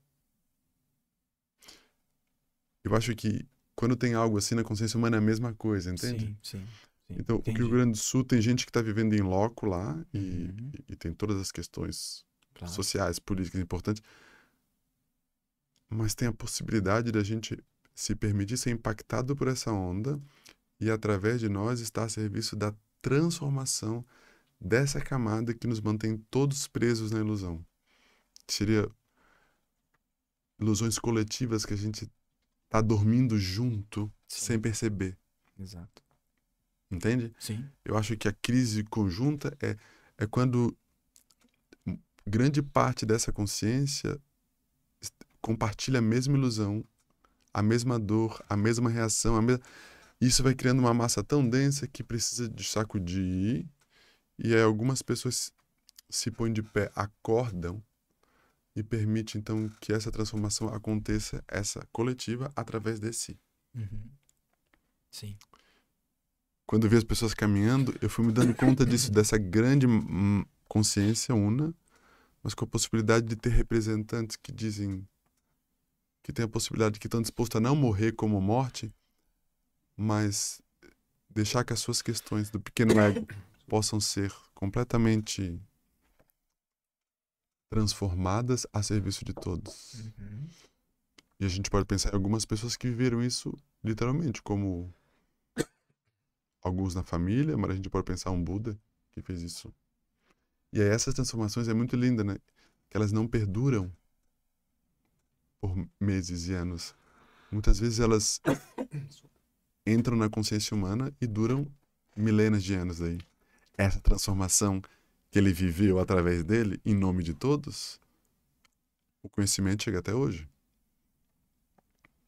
Eu acho que quando tem algo assim na consciência humana é a mesma coisa, entende? Sim, sim. sim então, entendi. o Rio Grande do Sul tem gente que está vivendo em loco lá e, uhum. e, e, tem todas as questões claro. sociais, políticas importantes mas tem a possibilidade da gente se permitir ser impactado por essa onda e através de nós estar a serviço da transformação dessa camada que nos mantém todos presos na ilusão. Seria ilusões coletivas que a gente tá dormindo junto Sim. sem perceber. Exato. Entende? Sim. Eu acho que a crise conjunta é, é quando grande parte dessa consciência compartilha a mesma ilusão, a mesma dor, a mesma reação, a mesma... isso vai criando uma massa tão densa que precisa de sacudir e aí algumas pessoas se põem de pé, acordam e permite então que essa transformação aconteça, essa coletiva, através de si. Uhum. Sim. Quando eu vi as pessoas caminhando, eu fui me dando conta disso, dessa grande hum, consciência una, mas com a possibilidade de ter representantes que dizem: que tem a possibilidade de que estão dispostos a não morrer como morte, mas deixar que as suas questões do pequeno ego *coughs* possam ser completamente transformadas a serviço de todos. Uhum. E a gente pode pensar em algumas pessoas que viveram isso literalmente, como alguns na família, mas a gente pode pensar um Buda que fez isso. E aí essas transformações é muito linda, né? Que elas não perduram por meses e anos. Muitas vezes elas *coughs* entram na consciência humana e duram milênios de anos aí. Essa transformação que ele viveu através dele, em nome de todos, o conhecimento chega até hoje.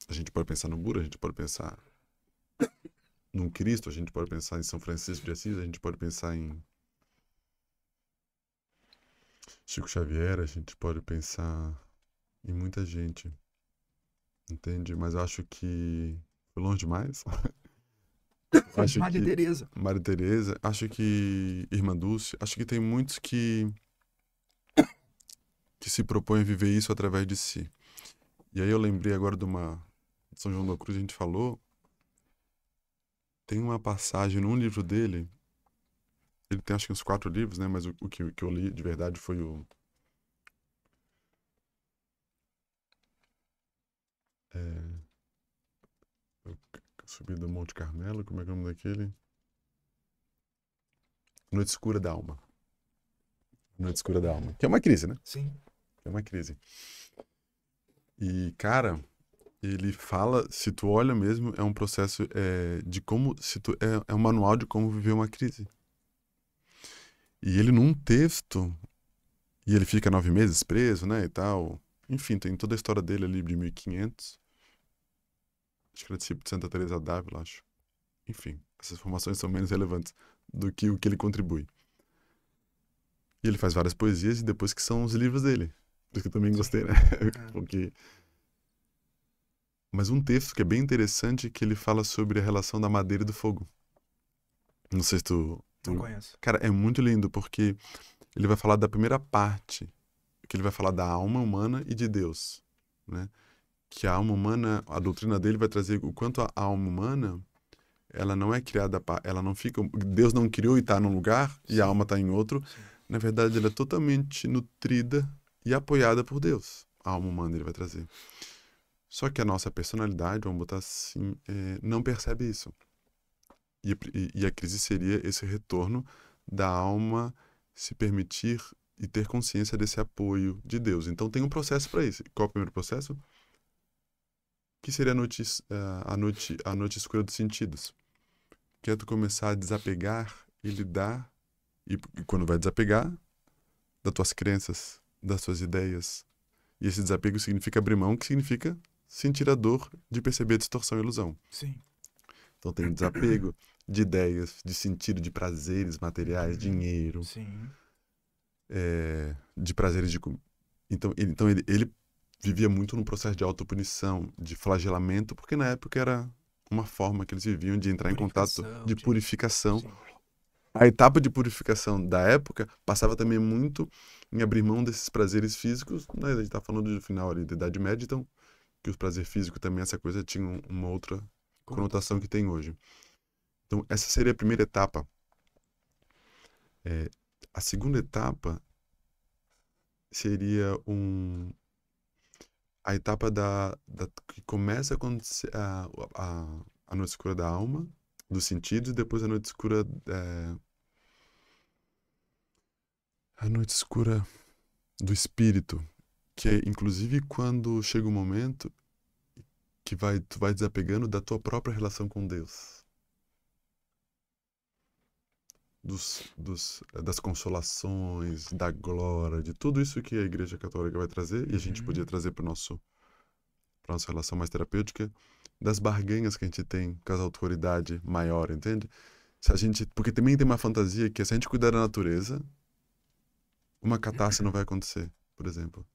A gente pode pensar no Buda, a gente pode pensar num Cristo, a gente pode pensar em São Francisco de Assis, a gente pode pensar em Chico Xavier, a gente pode pensar e muita gente. Entende? Mas eu acho que foi longe demais. *laughs* acho Maria que... Tereza. Maria Tereza. Acho que Irmã Dulce. Acho que tem muitos que que se propõem a viver isso através de si. E aí eu lembrei agora de uma de São João da Cruz a gente falou. Tem uma passagem num livro dele. Ele tem acho que uns quatro livros, né? Mas o, o, que, o que eu li de verdade foi o É, subida do Monte Carmelo, como é que é o nome daquele? Noite Escura da Alma. Noite Escura da Alma. Que é uma crise, né? Sim. É uma crise. E, cara, ele fala, se tu olha mesmo, é um processo é, de como. Se tu, é, é um manual de como viver uma crise. E ele, num texto, e ele fica nove meses preso, né, e tal. Enfim, tem toda a história dele ali de 1500. Acho que era tipo de Santa Teresa d'Ávila, acho. Enfim, essas formações são menos relevantes do que o que ele contribui. E ele faz várias poesias e depois que são os livros dele. Por isso que eu também gostei, né? *laughs* É. Porque... Mas um texto que é bem interessante é que ele fala sobre a relação da madeira e do fogo. Não sei se tu... Não conheço. Cara, é muito lindo porque ele vai falar da primeira parte, que ele vai falar da alma humana e de Deus, né? que a alma humana, a doutrina dele vai trazer o quanto a alma humana ela não é criada, ela não fica, Deus não criou e está num lugar Sim. e a alma está em outro. Sim. Na verdade, ela é totalmente nutrida e apoiada por Deus. A alma humana ele vai trazer. Só que a nossa personalidade, vamos botar assim, é, não percebe isso. E, e, e a crise seria esse retorno da alma se permitir e ter consciência desse apoio de Deus. Então tem um processo para isso. Qual é o primeiro processo? que seria a noite, eh, a noite, a noite escura dos sentidos. Que é tu começar a desapegar e lidar, e, e quando vai desapegar, das tuas crenças, das tuas ideias. E esse desapego significa abrir mão, que significa sentir a dor de perceber a distorção e a ilusão. Sim. Então tem desapego de ideias, de sentido, de prazeres materiais, dinheiro. Sim. É, de prazeres de. Então, ele, então ele, ele vivia muito no processo de autopunição, de flagelamento, porque na época era uma forma que eles viviam de entrar em contato de, purificação. Sim. A etapa de purificação da época passava também muito em abrir mão desses prazeres físicos. Né? A gente está falando do final ali da Idade Média, então que os prazeres físicos também, essa coisa tinha uma outra conotação que tem hoje. Então, essa seria a primeira etapa. É, a segunda etapa seria um, a etapa da, da que começa quando a, a, a noite escura da alma, dos sentidos, e depois a noite escura. É, a noite escura do espírito, que é inclusive quando chega o um momento que vai, tu vai desapegando da tua própria relação com Deus dos, dos, das consolações, da glória, de tudo isso que a Igreja Católica vai trazer, e a gente uhum. podia trazer para nosso para nossa relação mais terapêutica, das barganhas que a gente tem com as autoridades maior, entende? Se a gente, porque também tem uma fantasia que se a gente cuidar da natureza, uma catástrofe não vai acontecer, por exemplo.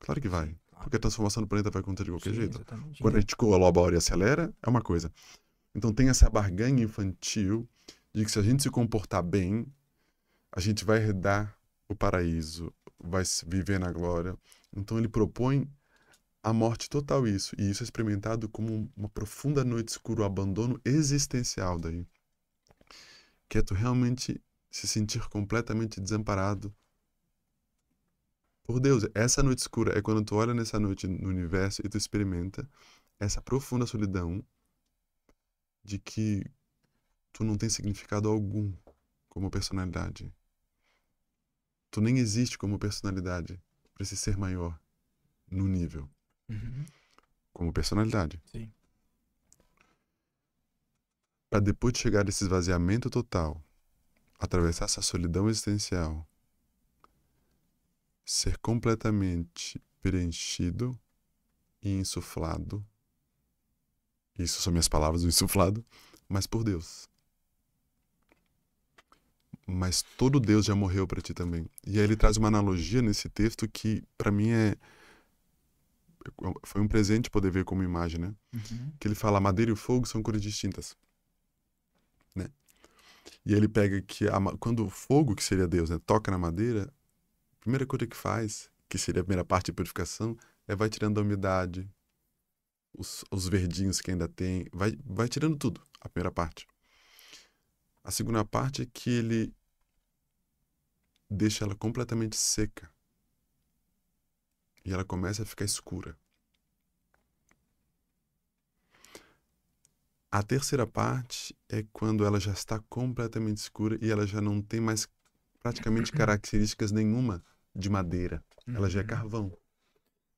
Claro que vai, porque a transformação do planeta vai acontecer de qualquer Sim, jeito. Exatamente. Quando a gente colabora e acelera, é uma coisa. Então tem essa barganha infantil de que se a gente se comportar bem, a gente vai herdar o paraíso, vai viver na glória. Então ele propõe a morte total isso, e isso é experimentado como uma profunda noite escura, o um abandono existencial daí. Que é tu realmente se sentir completamente desamparado por Deus. Essa noite escura é quando tu olha nessa noite no universo e tu experimenta essa profunda solidão de que tu não tem significado algum como personalidade. Tu nem existe como personalidade para esse ser maior no nível. Uhum. Como personalidade. Sim. Para depois de chegar esse esvaziamento total, atravessar essa solidão existencial, ser completamente preenchido e insuflado. Isso são minhas palavras, o insuflado, mas por Deus mas todo Deus já morreu para ti também. E aí ele traz uma analogia nesse texto que para mim é foi um presente poder ver como imagem, né? Uhum. Que ele fala madeira e fogo são cores distintas, né? E ele pega que a, quando o fogo, que seria Deus, né, toca na madeira, a primeira coisa que faz, que seria a primeira parte de purificação, é vai tirando a umidade, os, os verdinhos que ainda tem, vai, vai tirando tudo, a primeira parte. A segunda parte é que ele deixa ela completamente seca. E ela começa a ficar escura. A terceira parte é quando ela já está completamente escura e ela já não tem mais praticamente *clears throat* características nenhuma de madeira. Uhum. Ela já é uhum. carvão.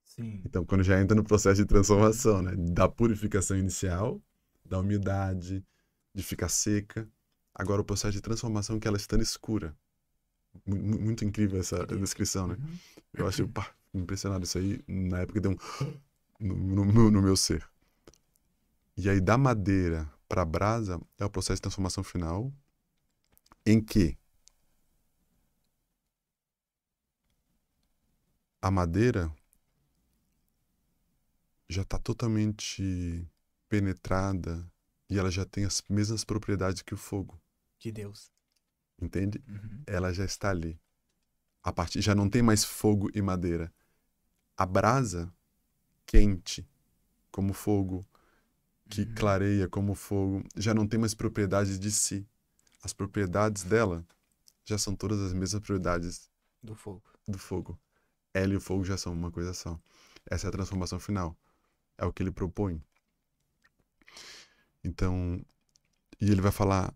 Sim. Então, quando já entra no processo de transformação, né? Da purificação inicial, da umidade, de ficar seca, Agora, o processo de transformação que ela está escura. M muito incrível essa descrição, né? Uhum. Eu achei pá, impressionado. Isso aí, na época, deu um. No, no, no meu ser. E aí, da madeira para a brasa é o processo de transformação final, em que a madeira já está totalmente penetrada e ela já tem as mesmas propriedades que o fogo de Deus. Entende? Uhum. Ela já está ali. A partir já não tem mais fogo e madeira. A brasa quente, como fogo que uhum. clareia como fogo, já não tem mais propriedades de si. As propriedades dela já são todas as mesmas propriedades do fogo. Do fogo. Ela e o fogo já são uma coisa só. Essa é a transformação final. É o que ele propõe. Então, e ele vai falar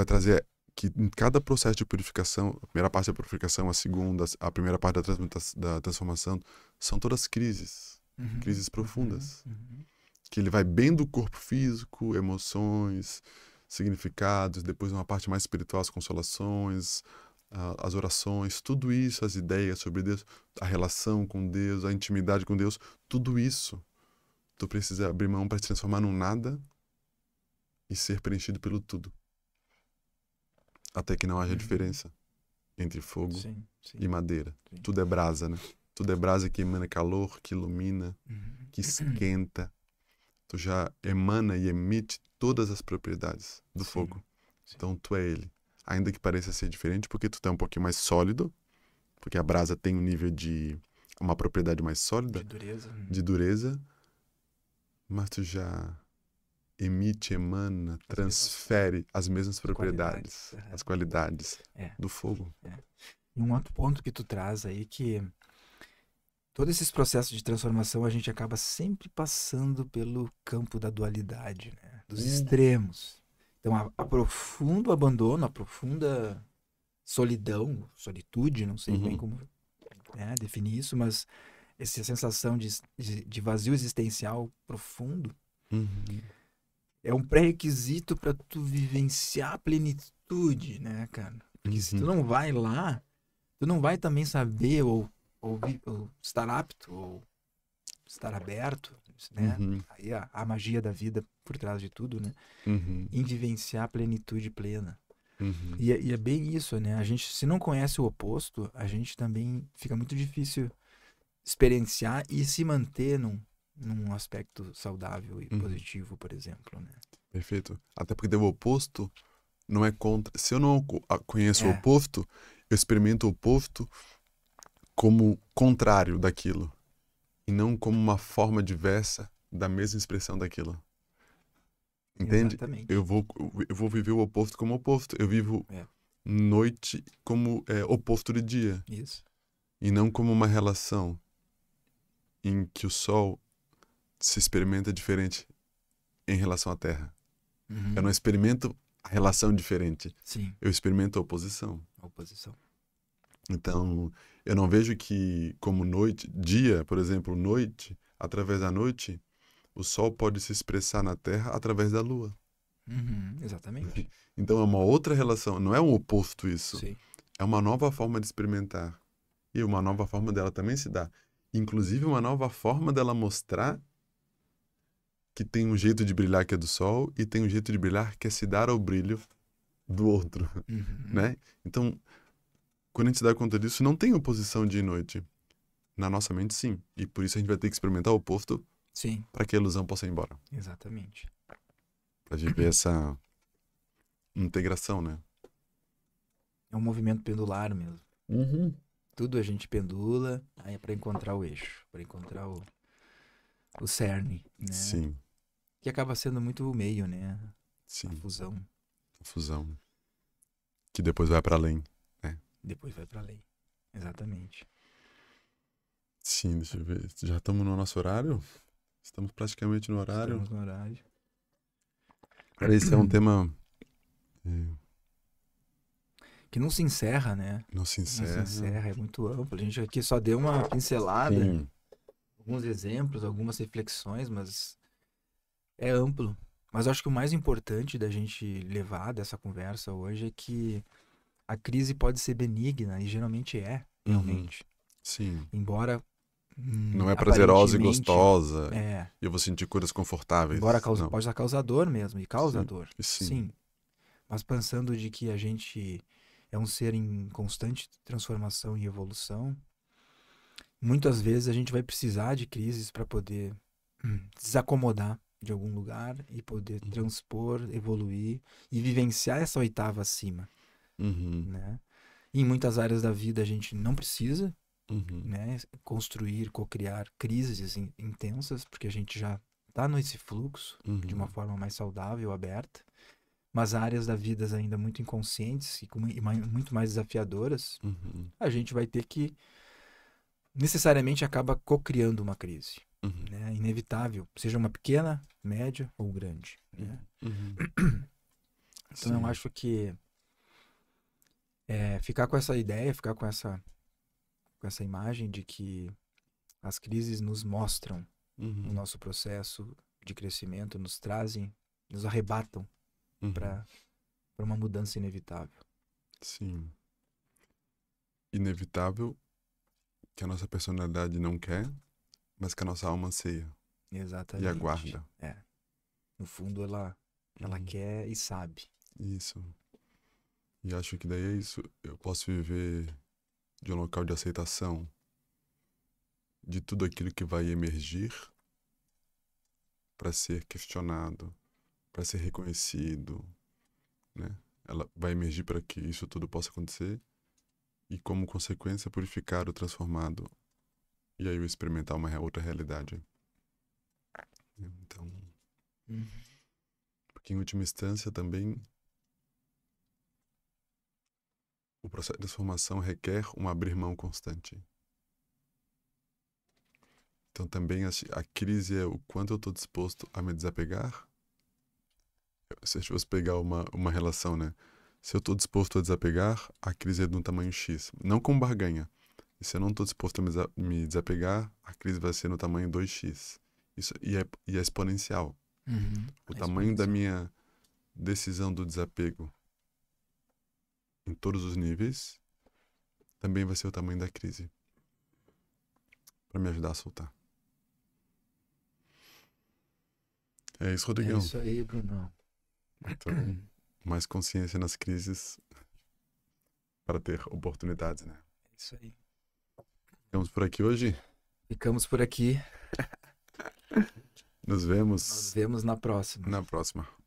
vai trazer que em cada processo de purificação, a primeira parte da purificação, a segunda, a primeira parte da, da transformação, são todas crises, uhum. crises uhum. profundas. Uhum. Que ele vai bem do corpo físico, emoções, significados, depois uma parte mais espiritual, as consolações, as orações, tudo isso, as ideias sobre Deus, a relação com Deus, a intimidade com Deus, tudo isso tu precisa abrir mão para se transformar num nada e ser preenchido pelo tudo até que não haja uhum. diferença entre fogo sim, sim. e madeira. Sim. Tudo é brasa, né? Tudo é brasa que emana calor, que ilumina, uhum. que esquenta. Tu já emana e emite todas as propriedades do fogo. Então tu é ele. Ainda que pareça ser diferente, porque tu tá um pouquinho mais sólido, porque a brasa tem um nível de uma propriedade mais sólida de dureza, né? de dureza mas tu já emite, emana, transfere as mesmas propriedades, qualidades, as qualidades é. do fogo. É. E um outro ponto que tu traz aí que todos esses processos de transformação a gente acaba sempre passando pelo campo da dualidade, né? dos hum. extremos. Então, a, a profundo abandono, a profunda solidão, solitude, não sei uhum. bem como né, definir isso, mas essa sensação de, de, de vazio existencial profundo. Uhum é um pré-requisito para tu vivenciar a plenitude, né, cara? Porque uhum. se tu uhum. não vai lá, tu não vai também saber ou, ou, ou estar apto ou estar aberto, né? Uhum. Aí a, a, magia da vida por trás de tudo, né? Uhum. Em vivenciar a plenitude plena. Uhum. E, é, e, é bem isso, né? A gente, se não conhece o oposto, a gente também fica muito difícil experienciar e se manter num, num aspecto saudável e uhum. positivo, por exemplo, né? Perfeito. Até porque o oposto não é contra. Se eu não conheço é. o oposto, eu experimento o oposto como contrário daquilo e não como uma forma diversa da mesma expressão daquilo. Entende? Exatamente. Eu vou eu vou viver o oposto como oposto. Eu vivo é. noite como é, oposto de dia. Isso. E não como uma relação em que o sol se experimenta diferente em relação à Terra. Uhum. Eu não experimento a relação diferente. Sim. Eu experimento a oposição. A oposição. Então, eu não vejo que, como noite, dia, por exemplo, noite, através da noite, o sol pode se expressar na Terra através da Lua. Uhum, exatamente. *laughs* Então é uma outra relação, não é um oposto isso. Sim. É uma nova forma de experimentar. E uma nova forma dela também se dá. Inclusive, uma nova forma dela mostrar que tem um jeito de brilhar que é do sol e tem um jeito de brilhar que é se dar ao brilho do outro, uhum. né? Então, quando a gente dá conta disso, não tem oposição de noite. Na nossa mente, sim. E por isso a gente vai ter que experimentar o oposto sim. para que a ilusão possa ir embora. Exatamente. Para ver essa integração, né? É um movimento pendular mesmo. Uhum. Tudo a gente pendula, aí é para encontrar o eixo, para encontrar o, o cerne, né? Sim. Que acaba sendo muito o meio, né? Sim. A fusão. A fusão. Que depois vai para além, né? Depois vai para além. Exatamente. Sim, deixa eu ver. Já estamos no nosso horário? Estamos praticamente no horário. Estamos no horário. Cara, esse é um tema. *clears throat* É... Que não se encerra, né? Não se encerra. Não se encerra, é muito amplo. A gente aqui só deu uma pincelada, Sim. alguns exemplos, algumas reflexões, mas é amplo. Mas acho que o mais importante da gente levar dessa conversa hoje é que a crise pode ser benigna, e geralmente é, uhum. realmente. Uhum. Sim. Embora. Hum, não é prazerosa e gostosa. É. E eu vou sentir curas confortáveis. Embora causa, pode estar causador mesmo, e causador. Sim. Sim. Sim. Mas pensando de que a gente é um ser em constante transformação e evolução, muitas vezes a gente vai precisar de crises para poder hum, desacomodar de algum lugar e poder uhum. transpor, evoluir e vivenciar essa oitava acima, uhum. né? em muitas áreas da vida a gente não precisa, uhum. né? Construir, cocriar crises in intensas, porque a gente já está nesse fluxo de uma uhum. forma mais saudável, aberta. Mas áreas da vida ainda muito inconscientes e, com, e mais, muito mais desafiadoras, uhum. a gente vai ter que necessariamente acaba cocriando uma crise. Uhum. Né? Inevitável, seja uma pequena, média ou grande. Né? Uhum. uhum. *clears throat* Então Sim. eu acho que é, ficar com essa ideia, ficar com essa, com essa imagem de que as crises nos mostram uhum. o nosso processo de crescimento, nos trazem, nos arrebatam uhum. para uma mudança inevitável. Sim. Inevitável que a nossa personalidade não quer, mas que a nossa alma anseia. Exatamente. E aguarda. É. No fundo, ela, ela uhum. quer e sabe. Isso. E acho que daí é isso. Eu posso viver de um local de aceitação de tudo aquilo que vai emergir para ser questionado, para ser reconhecido, né? Ela vai emergir para que isso tudo possa acontecer e como consequência purificar o transformado e aí eu experimentar uma outra realidade. Então. Uhum. Porque, em última instância, também. O processo de transformação requer um abrir mão constante. Então, também a, assim, a crise é o quanto eu estou disposto a me desapegar. Se eu fosse pegar uma, uma relação, né? Se eu estou disposto a desapegar, a crise é de um tamanho X. Não com barganha e se eu não estou disposto a me desapegar, a crise vai ser no tamanho 2x. Isso, e, é, e é exponencial. Uhum, o é tamanho da minha decisão do desapego em todos os níveis também vai ser o tamanho da crise para me ajudar a soltar. É isso, Rodrigão. É isso aí, Bruno. Então, mais consciência nas crises *laughs* para ter oportunidades, né? É isso aí. Ficamos por aqui hoje? Ficamos por aqui. Nos vemos. Nos vemos na próxima. Na próxima.